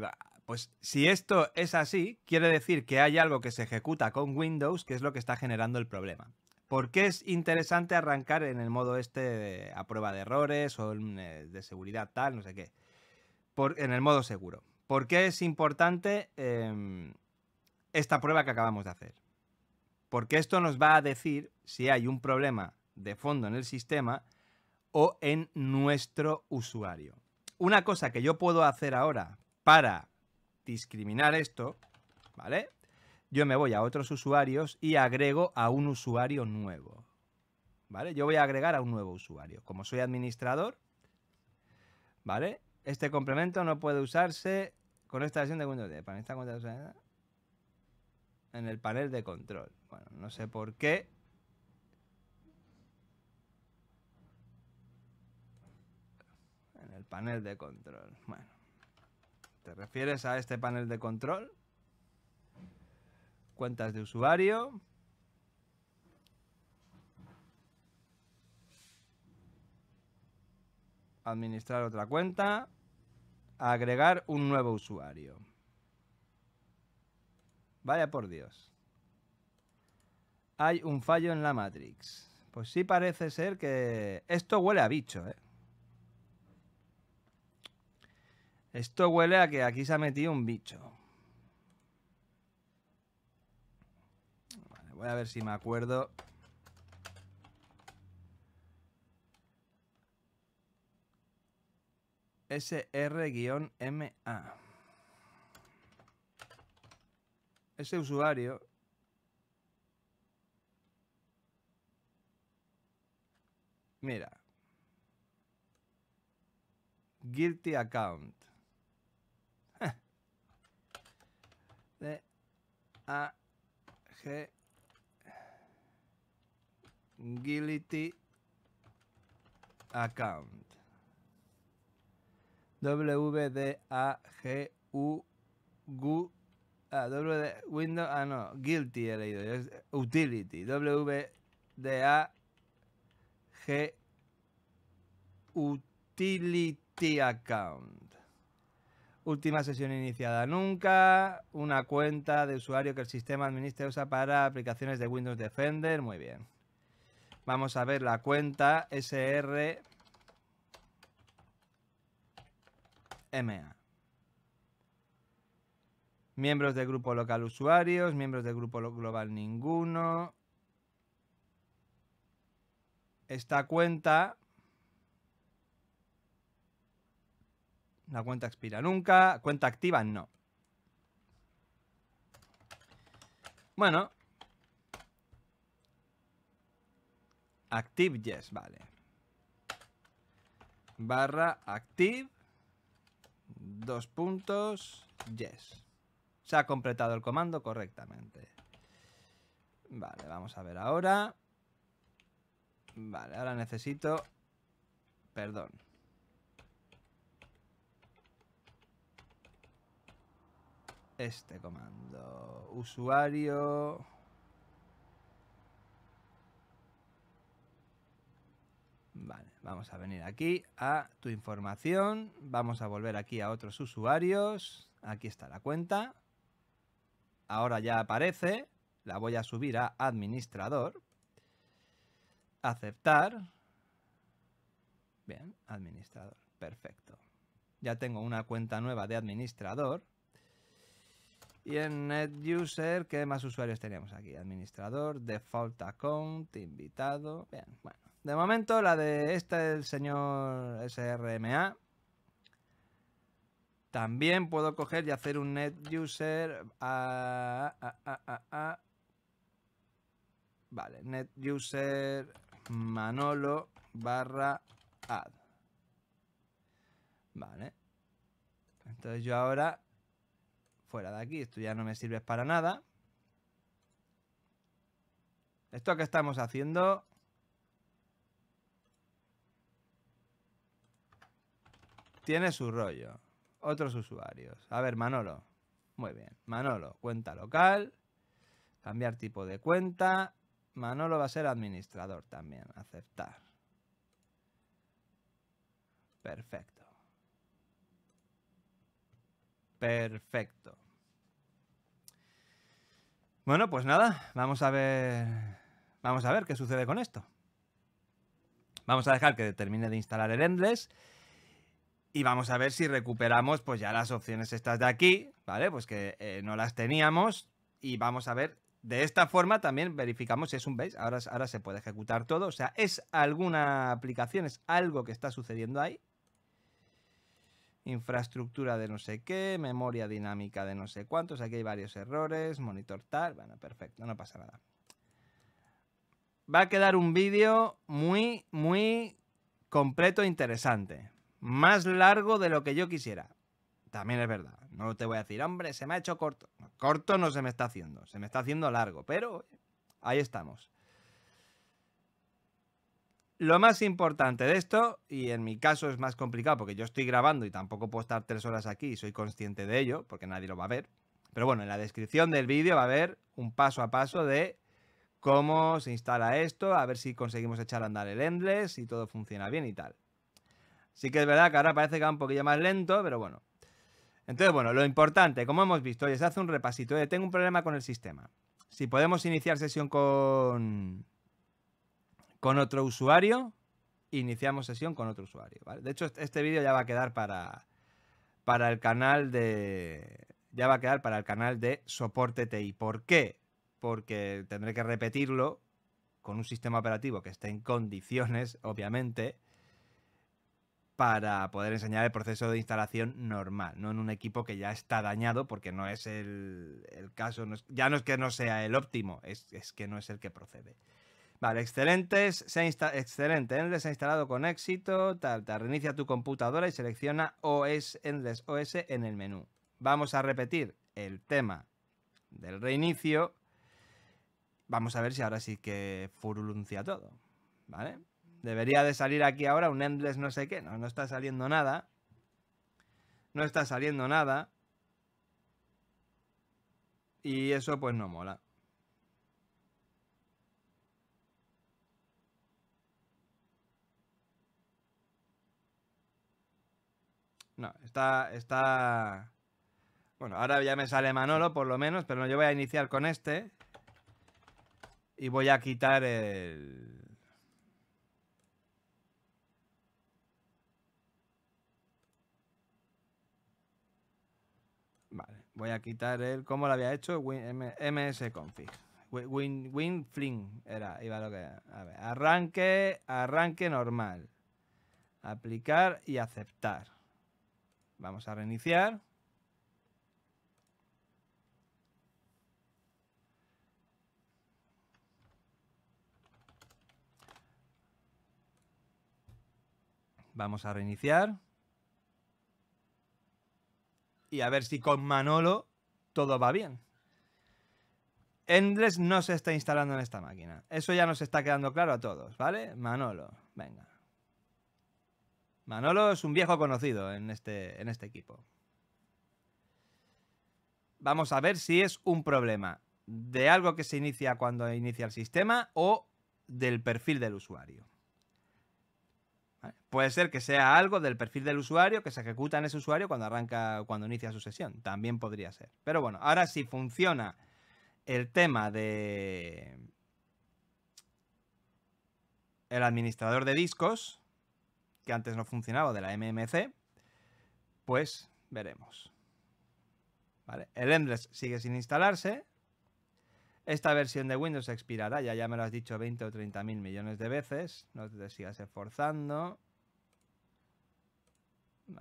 va. Pues si esto es así, quiere decir que hay algo que se ejecuta con Windows que es lo que está generando el problema. ¿Por qué es interesante arrancar en el modo este a prueba de errores o eh, de seguridad tal, no sé qué? Por, en el modo seguro. ¿Por qué es importante em, esta prueba que acabamos de hacer? Porque esto nos va a decir si hay un problema de fondo en el sistema o en nuestro usuario. Una cosa que yo puedo hacer ahora para discriminar esto, ¿vale? Yo me voy a otros usuarios y agrego a un usuario nuevo. ¿Vale? Yo voy a agregar a un nuevo usuario. Como soy administrador, ¿vale? Este complemento no puede usarse con esta versión de Windows 10. Para esta cuenta en el panel de control. Bueno, no sé por qué. En el panel de control. Bueno. ¿Te refieres a este panel de control? Cuentas de usuario. Administrar otra cuenta. Agregar un nuevo usuario. Vaya por Dios. Hay un fallo en la Matrix. Pues sí parece ser que... Esto huele a bicho, ¿eh? Esto huele a que aquí se ha metido un bicho. voy a ver si me acuerdo. SR-MA. Ese usuario Mira. Guilty account. agility account w WDAGU a Ah, d Windows, ah no, guilty he leído, es d a G utility account última sesión iniciada nunca, una cuenta de usuario que el sistema administra usa para aplicaciones de Windows Defender, muy bien. Vamos a ver la cuenta SRMA. Miembros del grupo local usuarios, miembros del grupo global ninguno. Esta cuenta La cuenta expira nunca. Cuenta activa no. Bueno. Active yes, vale. Barra active. Dos puntos. Yes. Se ha completado el comando correctamente. Vale, vamos a ver ahora. Vale, ahora necesito... Perdón. este comando. Usuario... Vale, vamos a venir aquí a tu información. Vamos a volver aquí a otros usuarios. Aquí está la cuenta. Ahora ya aparece. La voy a subir a administrador. Aceptar. Bien, administrador. Perfecto. Ya tengo una cuenta nueva de administrador. Y en NetUser, ¿qué más usuarios tenemos aquí? Administrador, Default Account, invitado. Bien, bueno. De momento la de este, el señor SRMA. También puedo coger y hacer un NetUser a, a, a, Vale, NetUser Manolo barra ad. Vale. Entonces yo ahora fuera de aquí. Esto ya no me sirve para nada. Esto que estamos haciendo... Tiene su rollo. Otros usuarios. A ver, Manolo. Muy bien. Manolo, cuenta local. Cambiar tipo de cuenta. Manolo va a ser administrador también. Aceptar. Perfecto. Perfecto. Bueno, pues nada, vamos a ver. Vamos a ver qué sucede con esto. Vamos a dejar que termine de instalar el Endless. Y vamos a ver si recuperamos pues ya las opciones estas de aquí, ¿vale? Pues que eh, no las teníamos. Y vamos a ver, de esta forma también verificamos si es un base. Ahora, ahora se puede ejecutar todo. O sea, es alguna aplicación, es algo que está sucediendo ahí infraestructura de no sé qué, memoria dinámica de no sé cuántos, aquí hay varios errores, monitor tal, bueno, perfecto, no pasa nada. Va a quedar un vídeo muy, muy completo e interesante. Más largo de lo que yo quisiera. También es verdad. No te voy a decir, hombre, se me ha hecho corto. Corto no se me está haciendo, se me está haciendo largo, pero ahí estamos. Lo más importante de esto, y en mi caso es más complicado porque yo estoy grabando y tampoco puedo estar tres horas aquí y soy consciente de ello porque nadie lo va a ver. Pero bueno, en la descripción del vídeo va a haber un paso a paso de cómo se instala esto, a ver si conseguimos echar a andar el Endless, si todo funciona bien y tal. Sí que es verdad que ahora parece que va un poquillo más lento, pero bueno. Entonces, bueno, lo importante, como hemos visto, es se hace un repasito. tengo un problema con el sistema. Si podemos iniciar sesión con con otro usuario, iniciamos sesión con otro usuario. De hecho, este, este vídeo ya va a quedar para, para el canal de. Ya va a quedar para el canal de soporte TI. ¿Por qué? Porque tendré que repetirlo con un sistema operativo que esté en condiciones, obviamente, para poder enseñar el proceso de instalación normal, no en un equipo que ya está dañado, porque no es el, caso, ya no es que no sea el óptimo, es, es que no es el que procede. Vale, excelentes, se ha excelente. Endless se ha instalado con éxito. Tal, Reinicia tu computadora y selecciona OS Endless OS en el menú. Vamos a repetir el tema del reinicio. Vamos a ver si ahora sí que furuluncia todo. ¿Vale? Debería de salir aquí ahora un Endless no sé qué. No, no está saliendo nada. No está saliendo nada. Y eso pues no mola. está, Bueno, ahora ya me sale Manolo, por lo menos, pero yo voy a iniciar con este. Y voy a quitar el... Vale, voy a quitar el... ¿Cómo lo había hecho? MS Win, win, fling era, iba lo que era. A ver, arranque, arranque normal. Aplicar y aceptar. Vamos a reiniciar. Vamos a reiniciar. Y a ver si con Manolo todo va bien. Endres no se está instalando en esta máquina. Eso ya nos está quedando claro a todos, ¿vale? Manolo, venga. Manolo es un viejo conocido en este, en este equipo. Vamos a ver si es un problema de algo que se inicia cuando inicia el sistema o del perfil del usuario. Puede ser que sea algo del perfil del usuario que se ejecuta en ese usuario cuando arranca, cuando inicia su sesión. También podría ser. Pero bueno, ahora si funciona el tema de el administrador de discos, que antes no funcionaba de la MMC, pues veremos. El Endless sigue sin instalarse. Esta versión de Windows expirará, ya, ya me lo has dicho 20 o 30 mil millones de veces. No te sigas esforzando.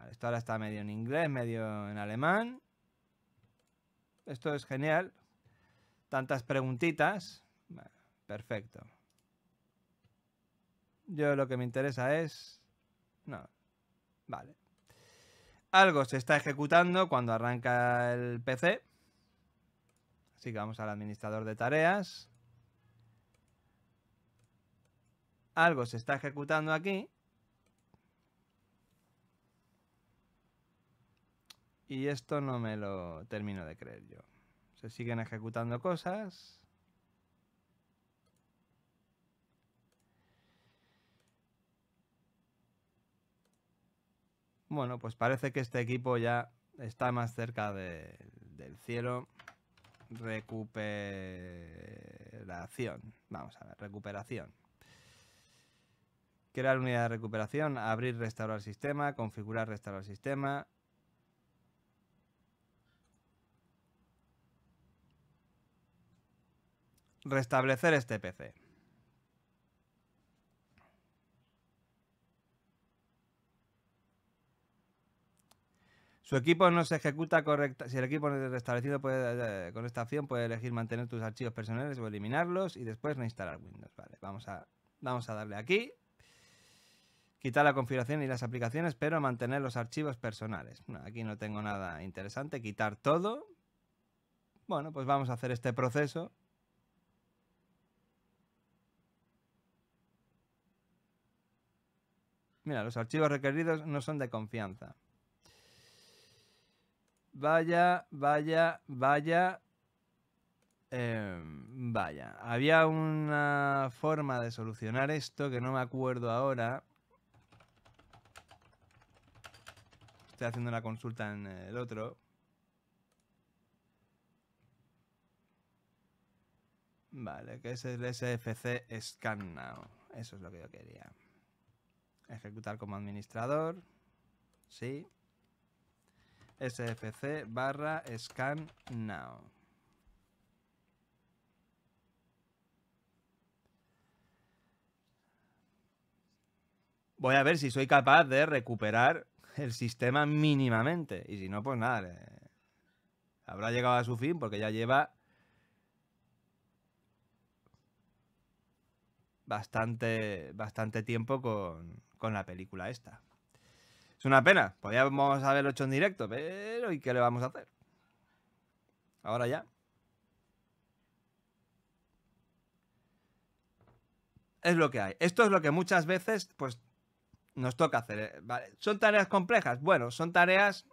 esto ahora está medio en inglés, medio en alemán. Esto es genial. Tantas preguntitas. perfecto. Yo lo que me interesa es no. Vale. Algo se está ejecutando cuando arranca el PC. Así que vamos al administrador de tareas. Algo se está ejecutando aquí. Y esto no me lo termino de creer yo. Se siguen ejecutando cosas. Bueno, pues parece que este equipo ya está más cerca del cielo. Recuperación. Vamos a ver, recuperación. Crear unidad de recuperación, abrir, restaurar sistema, configurar, restaurar sistema. Restablecer este PC. Su equipo no se ejecuta correcta. Si el equipo restablecido puede, eh, con esta opción puede elegir mantener tus archivos personales o eliminarlos y después reinstalar Windows. vamos a, vamos a darle aquí. Quitar la configuración y las aplicaciones, pero mantener los archivos personales. aquí no tengo nada interesante. Quitar todo. Bueno, pues vamos a hacer este proceso. Mira, los archivos requeridos no son de confianza. Vaya, vaya, vaya. Em, vaya. Había una forma de solucionar esto que no me acuerdo ahora. Estoy haciendo una consulta en el otro. Vale, que es el SFC Scan Now. Eso es lo que yo quería. Ejecutar como administrador. Sí sfc barra scan now. Voy a ver si soy capaz de recuperar el sistema mínimamente. Y si no, pues nada, habrá llegado a su fin porque ya lleva bastante, bastante tiempo con la película esta una pena. Podríamos haberlo hecho en directo, pero ¿y qué le vamos a hacer? Ahora ya. Es lo que hay. Esto es lo que muchas veces, pues, nos toca hacer. Eh, ¿Son tareas complejas? Bueno, son tareas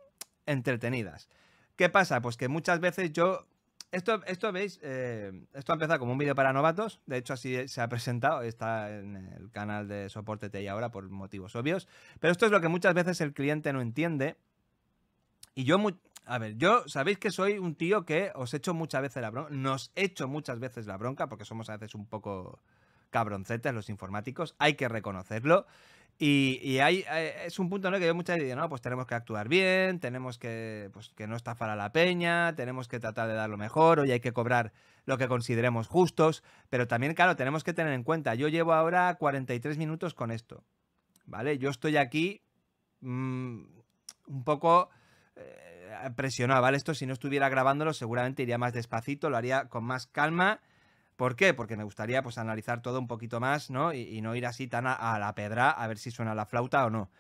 entretenidas. ¿Qué pasa? Pues que muchas veces yo esto, esto veis, eh, esto ha empezado como un vídeo para novatos. De hecho, así se ha presentado. Está en el canal de soporte TI ahora por motivos obvios. Pero esto es lo que muchas veces el cliente no entiende. Y yo, a ver, yo sabéis que soy un tío que os echo muchas veces la bronca. Nos echo muchas veces la bronca porque somos a veces un poco cabroncetes los informáticos. Hay que reconocerlo. Y, hay, eh, es un punto que yo muchas veces no, pues tenemos que actuar bien, tenemos que, pues, que no estafar a la peña, tenemos que tratar de dar lo mejor, hoy hay que cobrar lo que consideremos justos, pero también, claro, tenemos que tener en cuenta, yo llevo ahora 43 minutos con esto, ¿vale? Yo estoy aquí mm, un poco eh, presionado, ¿vale? Esto si no estuviera grabándolo seguramente iría más despacito, lo haría con más calma ¿Por qué? Porque me gustaría pues, analizar todo un poquito más, ¿no? Y, no ir así tan a, la pedra a ver si suena la flauta o no.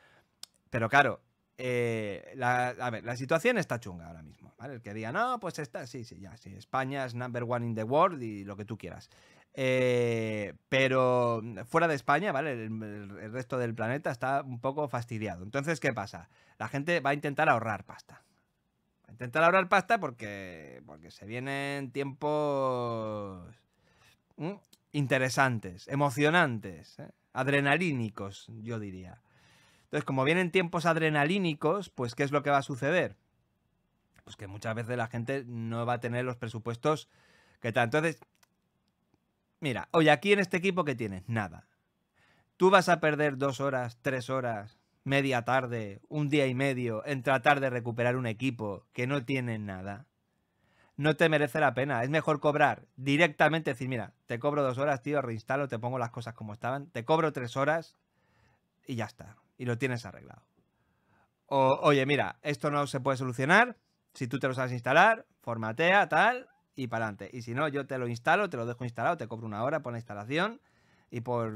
Pero claro, eh, la, situación está chunga ahora mismo, El que diga, no, pues está, sí, sí, ya, sí, España es number one in the world y lo que tú quieras. Eh, pero fuera de España, ¿vale? El, resto del planeta está un poco fastidiado. Entonces, ¿qué pasa? La gente va a intentar ahorrar pasta. Va a intentar ahorrar pasta porque, porque se vienen tiempos interesantes, emocionantes, ¿eh? adrenalínicos, yo diría. Entonces, como vienen tiempos adrenalínicos, pues ¿qué es lo que va a suceder? Pues que muchas veces la gente no va a tener los presupuestos que tal. Entonces, mira, hoy aquí en este equipo que tienes, nada. Tú vas a perder dos horas, tres horas, media tarde, un día y medio en tratar de recuperar un equipo que no tiene nada no te merece la pena. Es mejor cobrar directamente, decir, mira, te cobro dos horas, tío, reinstalo, te pongo las cosas como estaban, te cobro tres horas y ya está. Y lo tienes arreglado. O, oye, mira, esto no se puede solucionar. Si tú te lo sabes instalar, formatea, tal, y para adelante. Y si no, yo te lo instalo, te lo dejo instalado, te cobro una hora por la instalación y por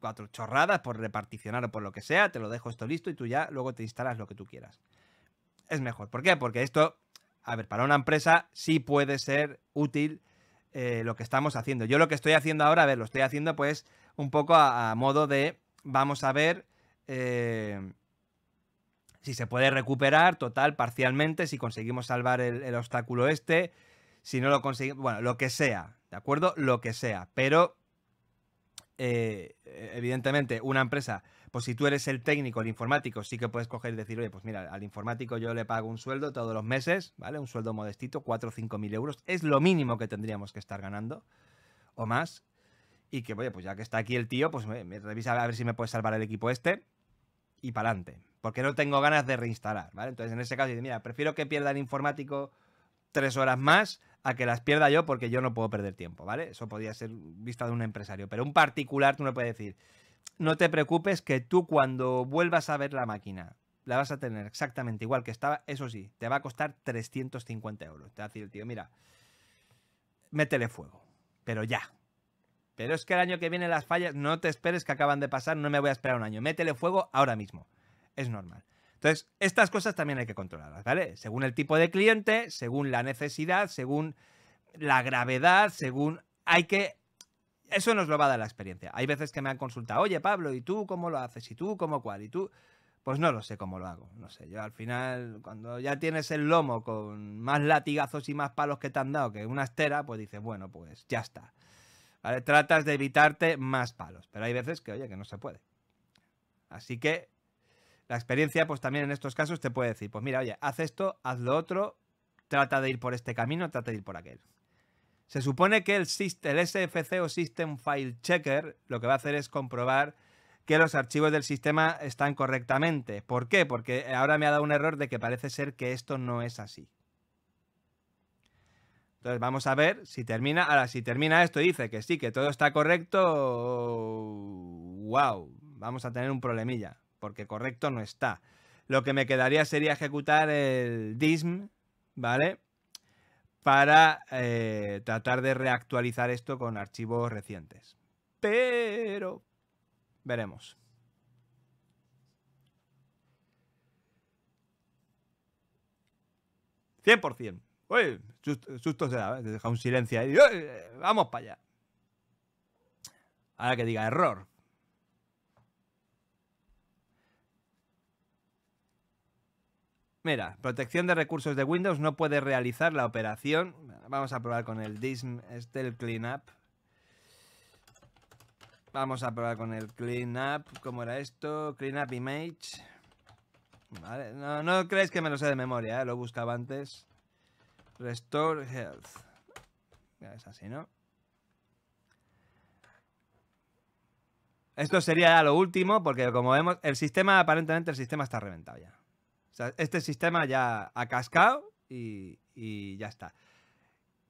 cuatro chorradas, por reparticionar o por lo que sea, te lo dejo esto listo y tú ya luego te instalas lo que tú quieras. Es mejor. ¿Por qué? Porque esto a ver, para una empresa sí puede ser útil eh, lo que estamos haciendo. Yo lo que estoy haciendo ahora, a ver, lo estoy haciendo pues un poco a, modo de, vamos a ver eh, si se puede recuperar total, parcialmente, si conseguimos salvar el, obstáculo este, si no lo conseguimos, bueno, lo que sea, ¿de acuerdo? Lo que sea, pero... Eh, evidentemente, una empresa pues si tú eres el técnico, el informático, sí que puedes coger y decir, oye, pues mira, al informático yo le pago un sueldo todos los meses, ¿vale? Un sueldo modestito, 4 o 5 mil euros, es lo mínimo que tendríamos que estar ganando, o más, y que, oye, pues ya que está aquí el tío, pues me, revisa a ver si me puede salvar el equipo este, y para adelante, porque no tengo ganas de reinstalar, ¿vale? Entonces en ese caso, mira, prefiero que pierda el informático tres horas más a que las pierda yo porque yo no puedo perder tiempo, ¿vale? Eso podría ser vista de un empresario, pero un particular tú no puedes decir, no te preocupes que tú cuando vuelvas a ver la máquina la vas a tener exactamente igual que estaba, eso sí, te va a costar 350 euros. Te va a decir el tío, mira, métele fuego, pero ya. Pero es que el año que viene las fallas, no te esperes que acaban de pasar, no me voy a esperar un año, métele fuego ahora mismo. Es normal. Entonces, estas cosas también hay que controlarlas, ¿vale? Según el tipo de cliente, según la necesidad, según la gravedad, según... Hay que eso nos lo va a dar la experiencia. Hay veces que me han consultado, oye Pablo, ¿y tú cómo lo haces? ¿Y tú cómo cuál? ¿Y tú? Pues no lo sé cómo lo hago. No sé, yo al final, cuando ya tienes el lomo con más latigazos y más palos que te han dado que una estera, pues dices, bueno, pues ya está. ¿Vale? Tratas de evitarte más palos. Pero hay veces que, oye, que no se puede. Así que la experiencia, pues también en estos casos te puede decir, pues mira, oye, haz esto, haz lo otro, trata de ir por este camino, trata de ir por aquel. Se supone que el, SFC o System File Checker lo que va a hacer es comprobar que los archivos del sistema están correctamente. ¿Por qué? Porque ahora me ha dado un error de que parece ser que esto no es así. Entonces vamos a ver si termina. Ahora, si termina esto y dice que sí, que todo está correcto. ¡Wow! Vamos a tener un problemilla, porque correcto no está. Lo que me quedaría sería ejecutar el DISM, ¿vale? para eh, tratar de reactualizar esto con archivos recientes. Pero veremos. ¡100%! Uy, susto, se da, deja un silencio ahí. Vamos para allá. Ahora que diga error. Mira, protección de recursos de Windows no puede realizar la operación. Vamos a probar con el DISM, el cleanup. Vamos a probar con el cleanup. ¿Cómo era esto? Cleanup image. Vale, no, no creéis que me lo sé de memoria, ¿eh? lo buscaba antes. Restore health. es así, ¿no? Esto sería lo último, porque como vemos, el sistema, aparentemente el sistema está reventado ya este sistema ya ha cascado y, ya está.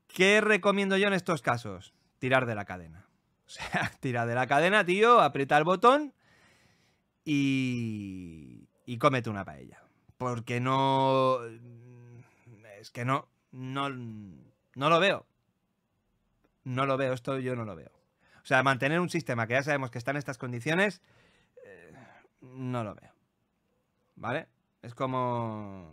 ¿Qué recomiendo yo en estos casos? Tirar de la cadena. O sea, tira de la cadena, tío, aprieta el botón y, y cómete una paella. Porque no... Es que no, no, lo veo. No lo veo, esto yo no lo veo. O sea, mantener un sistema que ya sabemos que está en estas condiciones, eh, no lo veo. ¿Vale? Es como.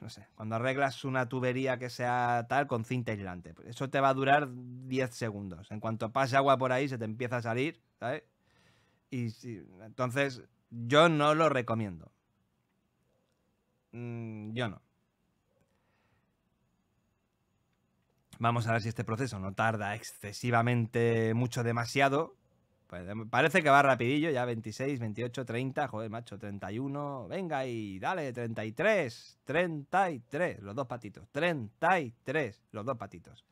No sé, cuando arreglas una tubería que sea tal con cinta aislante. Eso te va a durar 10 segundos. En cuanto pase agua por ahí, se te empieza a salir, ¿sabes? Y entonces, yo no lo recomiendo. Mm, yo no. Vamos a ver si este proceso no tarda excesivamente mucho demasiado, pues, em, parece que va rapidillo, ya 26, 28, 30, joder, macho, 31, venga y dale, 33, 33, los dos patitos, 33, los dos patitos.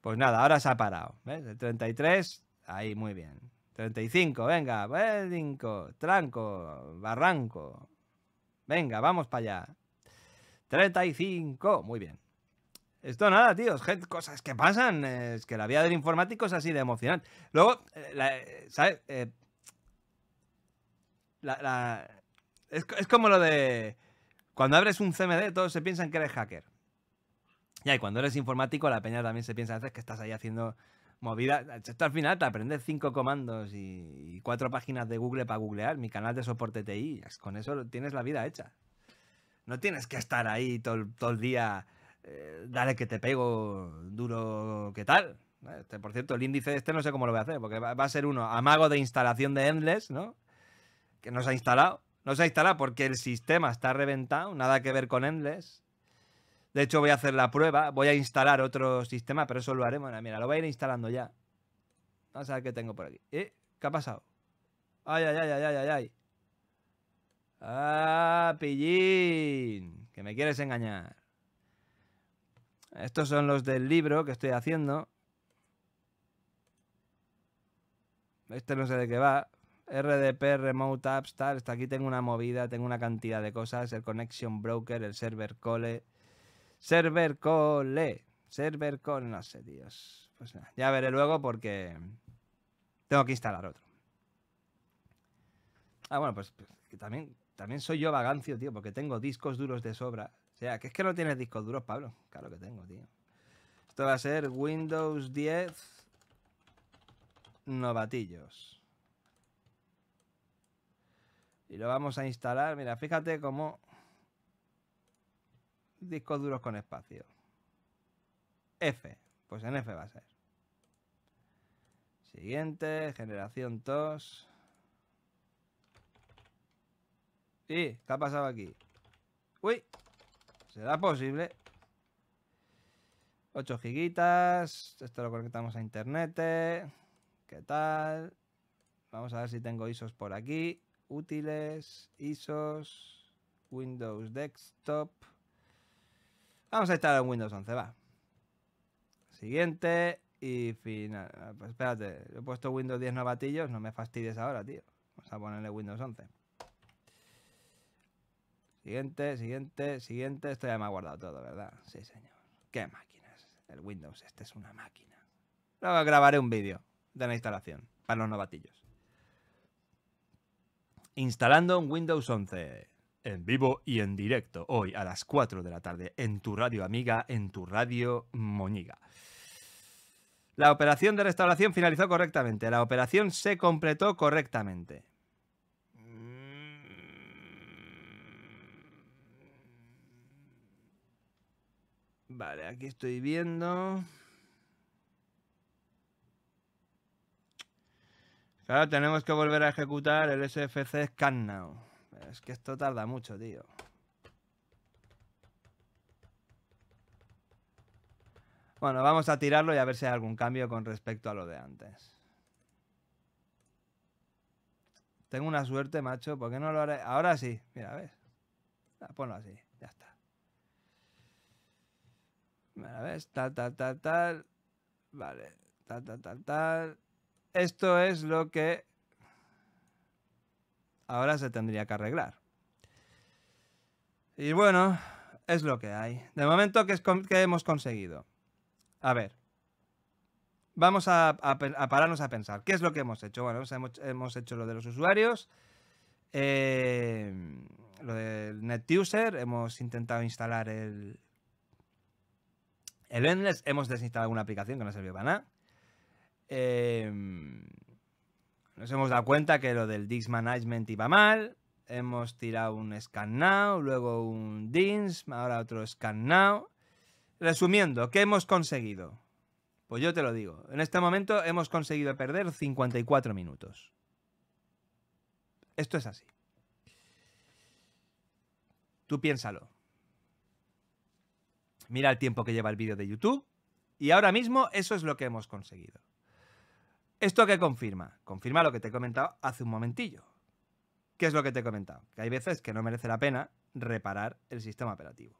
Pues nada, ahora se ha parado, ¿ves? 33, ahí muy bien. 35, venga, venga, tranco, barranco. Venga, vamos para allá. 35, muy bien. Esto nada, tío, es cosas que pasan. Es que la vida del informático es así de emocional. Luego, eh, eh, ¿sabes? Eh, es, como lo de. Cuando abres un CMD, todos se piensan que eres hacker. Ya, y cuando eres informático, la peña también se piensa veces que estás ahí haciendo movidas. Esto al final te aprendes cinco comandos y, cuatro páginas de Google para googlear. Mi canal de soporte TI. Con eso tienes la vida hecha. No tienes que estar ahí todo, todo el día eh, dale que te pego duro, ¿qué tal? ¿Eh? Este, por cierto, el índice este no sé cómo lo voy a hacer, porque va, a ser uno, amago de instalación de Endless, ¿no? Que no se ha instalado. No se ha instalado porque el sistema está reventado, nada que ver con Endless. De hecho, voy a hacer la prueba, voy a instalar otro sistema, pero eso lo haremos. Mira, lo voy a ir instalando ya. Vamos a ver qué tengo por aquí. ¿Eh? ¿Qué ha pasado? ay, ay, ay, ay, ay, ay. Ah, pillín. Que me quieres engañar. Estos son los del libro que estoy haciendo. Este no sé de qué va. RDP, Remote Apps, tal Hasta aquí tengo una movida, tengo una cantidad de cosas. El Connection Broker, el Server Cole. Server Cole. Server Cole, no sé, tíos. Pues nada, ya veré luego porque tengo que instalar otro. Ah, bueno, pues, pues también, también soy yo vagancio, tío, porque tengo discos duros de sobra o sea, que es que no tienes discos duros, Pablo. Claro que tengo, tío. Esto va a ser Windows 10 novatillos. Y lo vamos a instalar. Mira, fíjate cómo... Discos duros con espacio. F. Pues en F va a ser. Siguiente, generación 2. ¿Y qué ha pasado aquí? ¡Uy! será posible. 8 gigitas. Esto lo conectamos a internet. ¿Qué tal? Vamos a ver si tengo ISOs por aquí. Útiles, ISOs, Windows Desktop. Vamos a instalar en Windows 11, va. Siguiente y final. Ah, pues espérate, he puesto Windows 10 novatillos, no me fastidies ahora, tío. Vamos a ponerle Windows 11. Siguiente, siguiente, siguiente. Esto ya me ha guardado todo, ¿verdad? Sí, señor. Qué máquinas. El Windows, este es una máquina. Luego grabaré un vídeo de la instalación para los novatillos. Instalando un Windows 11 en vivo y en directo hoy a las 4 de la tarde en tu radio amiga, en tu radio moñiga. La operación de restauración finalizó correctamente. La operación se completó correctamente. Vale, aquí estoy viendo. Claro, tenemos que volver a ejecutar el SFC Scan Now. Es que esto tarda mucho, tío. Bueno, vamos a tirarlo y a ver si hay algún cambio con respecto a lo de antes. Tengo una suerte, macho. ¿Por qué no lo haré? Ahora sí. Mira, ¿ves? Ah, ponlo así. tal, tal, tal, tal. Vale, tal, tal, tal, tal. Esto es lo que ahora se tendría que arreglar. Y bueno, es lo que hay. De momento, ¿qué, que hemos conseguido? A ver, vamos a, pararnos a pensar. ¿Qué es lo que hemos hecho? Bueno, pues hemos, hecho lo de los usuarios, eh, lo del NetUser, hemos intentado instalar el, el Endless hemos desinstalado alguna aplicación que no sirvió para nada. Em, nos hemos dado cuenta que lo del Disk Management iba mal. Hemos tirado un Scan Now, luego un DINS, ahora otro Scan Now. Resumiendo, ¿qué hemos conseguido? Pues yo te lo digo. En este momento hemos conseguido perder 54 minutos. Esto es así. Tú piénsalo. Mira el tiempo que lleva el vídeo de YouTube. Y ahora mismo eso es lo que hemos conseguido. ¿Esto qué confirma? Confirma lo que te he comentado hace un momentillo. ¿Qué es lo que te he comentado? Que hay veces que no merece la pena reparar el sistema operativo.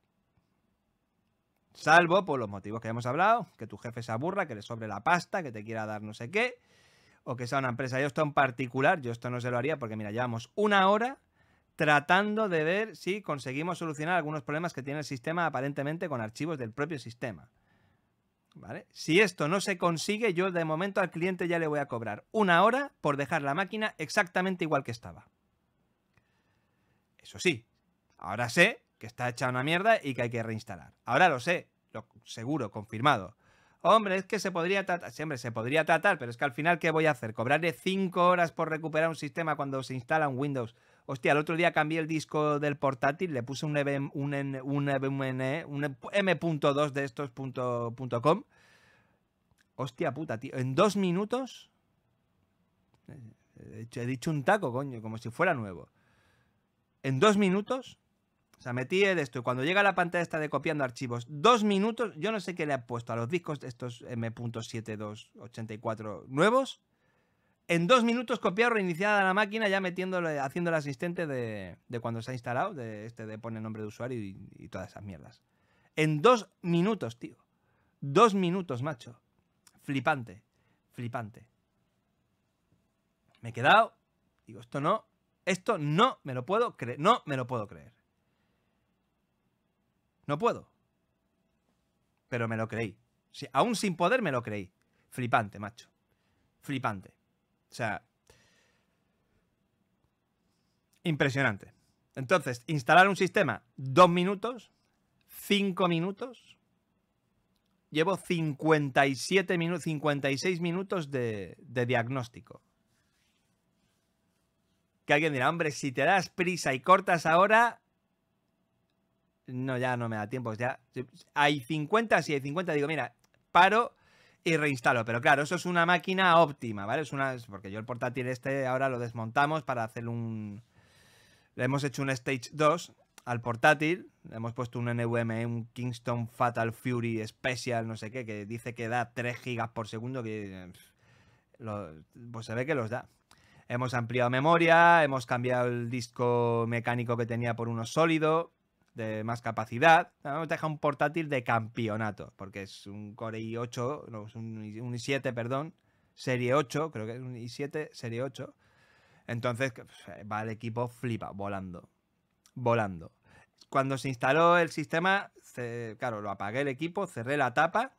Salvo por los motivos que hemos hablado, que tu jefe se aburra, que le sobre la pasta, que te quiera dar no sé qué, o que sea una empresa. Yo esto en particular, yo esto no se lo haría porque mira, llevamos una hora tratando de ver si conseguimos solucionar algunos problemas que tiene el sistema aparentemente con archivos del propio sistema. ¿Vale? Si esto no se consigue, yo de momento al cliente ya le voy a cobrar una hora por dejar la máquina exactamente igual que estaba. Eso sí, ahora sé que está hecha una mierda y que hay que reinstalar. Ahora lo sé, lo seguro, confirmado. Hombre, es que se podría tratar, siempre se podría tratar, pero es que al final, ¿qué voy a hacer? ¿Cobrarle cinco horas por recuperar un sistema cuando se instala un Windows Hostia, el otro día cambié el disco del portátil, le puse un, e M.2 e de estos.com. Hostia puta, tío. En dos minutos. Eh, he dicho un taco, coño, como si fuera nuevo. En dos minutos. O sea, metí el esto. Y cuando llega a la pantalla está de copiando archivos, dos minutos. Yo no sé qué le ha puesto a los discos de estos M.7284 nuevos. En dos minutos copiado, reiniciada la máquina, ya metiéndole, haciendo el asistente de, cuando se ha instalado, de este de pone nombre de usuario y, todas esas mierdas. En dos minutos, tío. Dos minutos, macho. Flipante, flipante. Me he quedado, digo, esto no, esto no me lo puedo creer, no me lo puedo creer. No puedo. Pero me lo creí. si aún sin poder me lo creí. Flipante, macho. Flipante. O sea, impresionante. Entonces, instalar un sistema, dos minutos, cinco minutos. Llevo 57 minutos, 56 minutos de, diagnóstico. Que alguien dirá, hombre, si te das prisa y cortas ahora, no, ya no me da tiempo. Ya, hay 50, si hay 50, digo, mira, paro y reinstalo. Pero claro, eso es una máquina óptima, ¿vale? Es una. Porque yo el portátil este ahora lo desmontamos para hacer un. Le hemos hecho un Stage 2 al portátil. Le hemos puesto un NVMe, un Kingston Fatal Fury Special, no sé qué, que dice que da 3 GB por segundo. Que. Eh, pues se ve que los da. Hemos ampliado memoria, hemos cambiado el disco mecánico que tenía por uno sólido de más capacidad, Me deja un portátil de campeonato, porque es un Core i8, no, es un, i7, perdón, serie 8, creo que es un i7, serie 8. Entonces pues, eh, va el equipo flipa, volando, volando. Cuando se instaló el sistema, claro, lo apagué el equipo, cerré la tapa,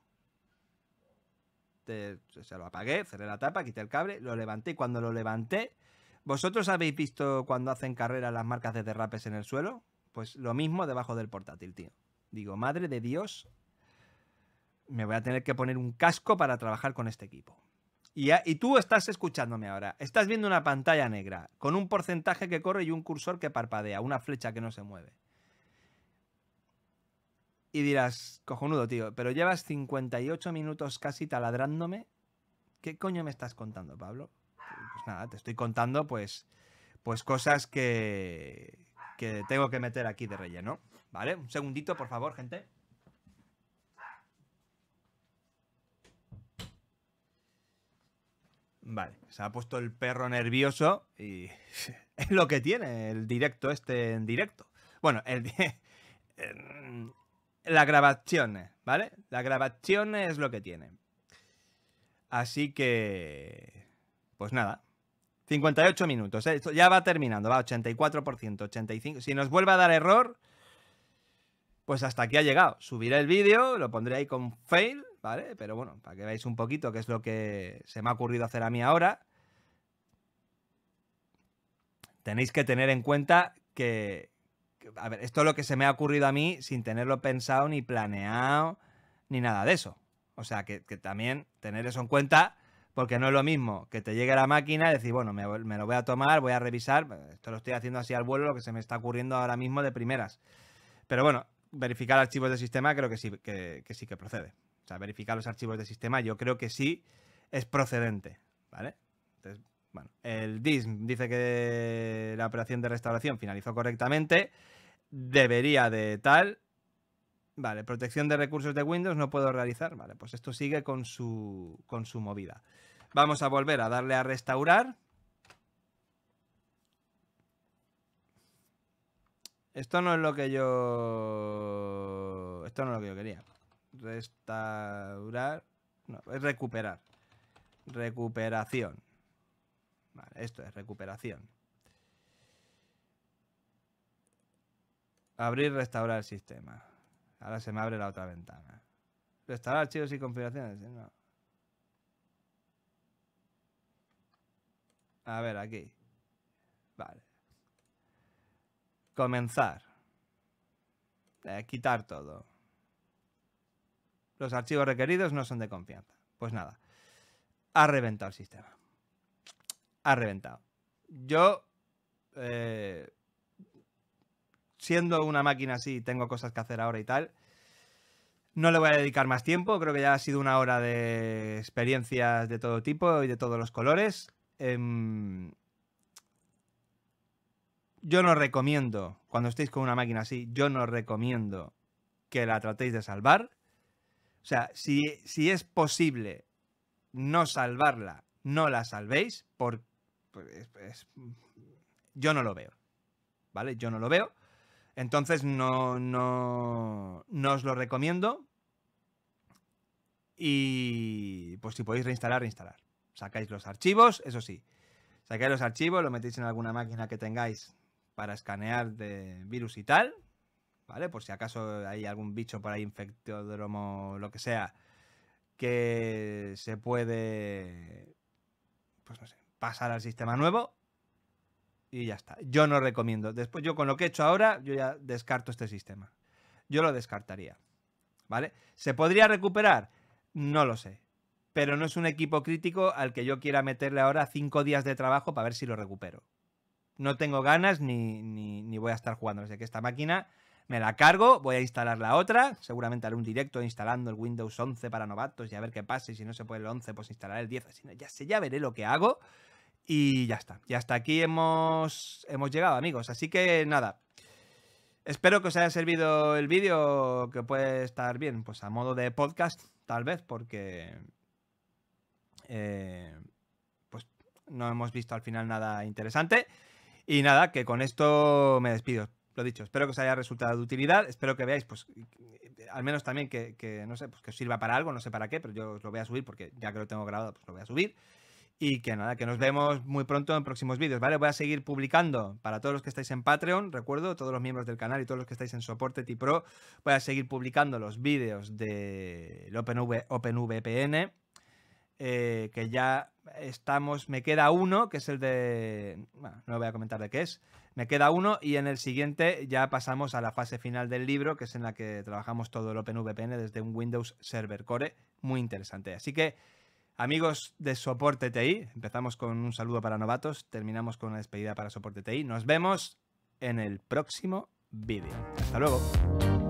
se lo apagué, cerré la tapa, quité el cable, lo levanté cuando lo levanté, ¿vosotros habéis visto cuando hacen carrera las marcas de derrapes en el suelo? Pues lo mismo debajo del portátil, tío. Digo, madre de Dios, me voy a tener que poner un casco para trabajar con este equipo. Y, tú estás escuchándome ahora. Estás viendo una pantalla negra con un porcentaje que corre y un cursor que parpadea, una flecha que no se mueve. Y dirás, cojonudo, tío, pero llevas 58 minutos casi taladrándome. ¿Qué coño me estás contando, Pablo? Pues nada, te estoy contando, pues, pues cosas que, que tengo que meter aquí de relleno. ¿Vale? Un segundito, por favor, gente. Vale, se ha puesto el perro nervioso y es lo que tiene el directo este en directo. Bueno, el, la grabación, ¿vale? La grabación es lo que tiene. Así que, pues nada, 58 minutos. ¿eh? Esto ya va terminando, va 84%, 85%. Si nos vuelve a dar error, pues hasta aquí ha llegado. Subiré el vídeo, lo pondré ahí con fail, ¿vale? Pero bueno, para que veáis un poquito qué es lo que se me ha ocurrido hacer a mí ahora. Tenéis que tener en cuenta que, a ver, esto es lo que se me ha ocurrido a mí sin tenerlo pensado ni planeado ni nada de eso. O sea, que, que también tener eso en cuenta porque no es lo mismo que te llegue a la máquina y decir, bueno, me, lo voy a tomar, voy a revisar, esto lo estoy haciendo así al vuelo, lo que se me está ocurriendo ahora mismo de primeras. Pero bueno, verificar archivos de sistema creo que sí que, sí que procede. O sea, verificar los archivos de sistema yo creo que sí es procedente, ¿vale? bueno, el DISM dice que la operación de restauración finalizó correctamente, debería de tal, Vale, protección de recursos de Windows no puedo realizar. Vale, pues esto sigue con su, con su movida. Vamos a volver a darle a restaurar. Esto no es lo que yo... Esto no es lo que yo quería. Restaurar... No, es recuperar. Recuperación. Vale, esto es recuperación. Abrir, restaurar el sistema. Ahora se me abre la otra ventana. ¿Restaurar archivos y configuraciones? ¿eh? A ver, aquí. Vale. Comenzar. Eh, quitar todo. Los archivos requeridos no son de confianza. Pues nada. Ha reventado el sistema. Ha reventado. Yo... Eh, siendo una máquina así, tengo cosas que hacer ahora y tal. No le voy a dedicar más tiempo, creo que ya ha sido una hora de experiencias de todo tipo y de todos los colores. Em, yo no recomiendo, cuando estéis con una máquina así, yo no recomiendo que la tratéis de salvar. O sea, si, es posible no salvarla, no la salvéis, por pues, yo no lo veo. ¿Vale? Yo no lo veo. Entonces no, no, os lo recomiendo. Y pues si podéis reinstalar, reinstalar. Sacáis los archivos, eso sí. Sacáis los archivos, lo metéis en alguna máquina que tengáis para escanear de virus y tal. ¿Vale? Por si acaso hay algún bicho por ahí, infectódromo, lo que sea, que se puede, pues no sé, pasar al sistema nuevo y ya está. Yo no recomiendo. Después, yo con lo que he hecho ahora, yo ya descarto este sistema. Yo lo descartaría. ¿Vale? ¿Se podría recuperar? No lo sé. Pero no es un equipo crítico al que yo quiera meterle ahora cinco días de trabajo para ver si lo recupero. No tengo ganas ni, voy a estar jugando. Así que esta máquina me la cargo, voy a instalar la otra. Seguramente haré un directo instalando el Windows 11 para novatos y a ver qué pasa. Y si no se puede el 11, pues instalar el 10. ya sé, ya veré lo que hago. Y ya está. Y hasta aquí hemos, hemos llegado, amigos. Así que nada. Espero que os haya servido el vídeo, que puede estar bien, pues a modo de podcast, tal vez, porque eh, pues no hemos visto al final nada interesante. Y nada, que con esto me despido. Lo dicho, espero que os haya resultado de utilidad. Espero que veáis, pues, al menos también que, no sé, pues que os sirva para algo, no sé para qué, pero yo os lo voy a subir porque ya que lo tengo grabado, pues lo voy a subir. Y que nada, que nos vemos muy pronto en próximos vídeos, ¿vale? Voy a seguir publicando para todos los que estáis en Patreon, recuerdo, todos los miembros del canal y todos los que estáis en Soporte Tipro, voy a seguir publicando los vídeos del OpenVPN, eh, que ya estamos, me queda uno, que es el de, bueno, no voy a comentar de qué es, me queda uno y en el siguiente ya pasamos a la fase final del libro, que es en la que trabajamos todo el OpenVPN desde un Windows Server Core, muy interesante. Así que... Amigos de Soporte TI, empezamos con un saludo para novatos, terminamos con una despedida para Soporte TI. Nos vemos en el próximo vídeo. Hasta luego.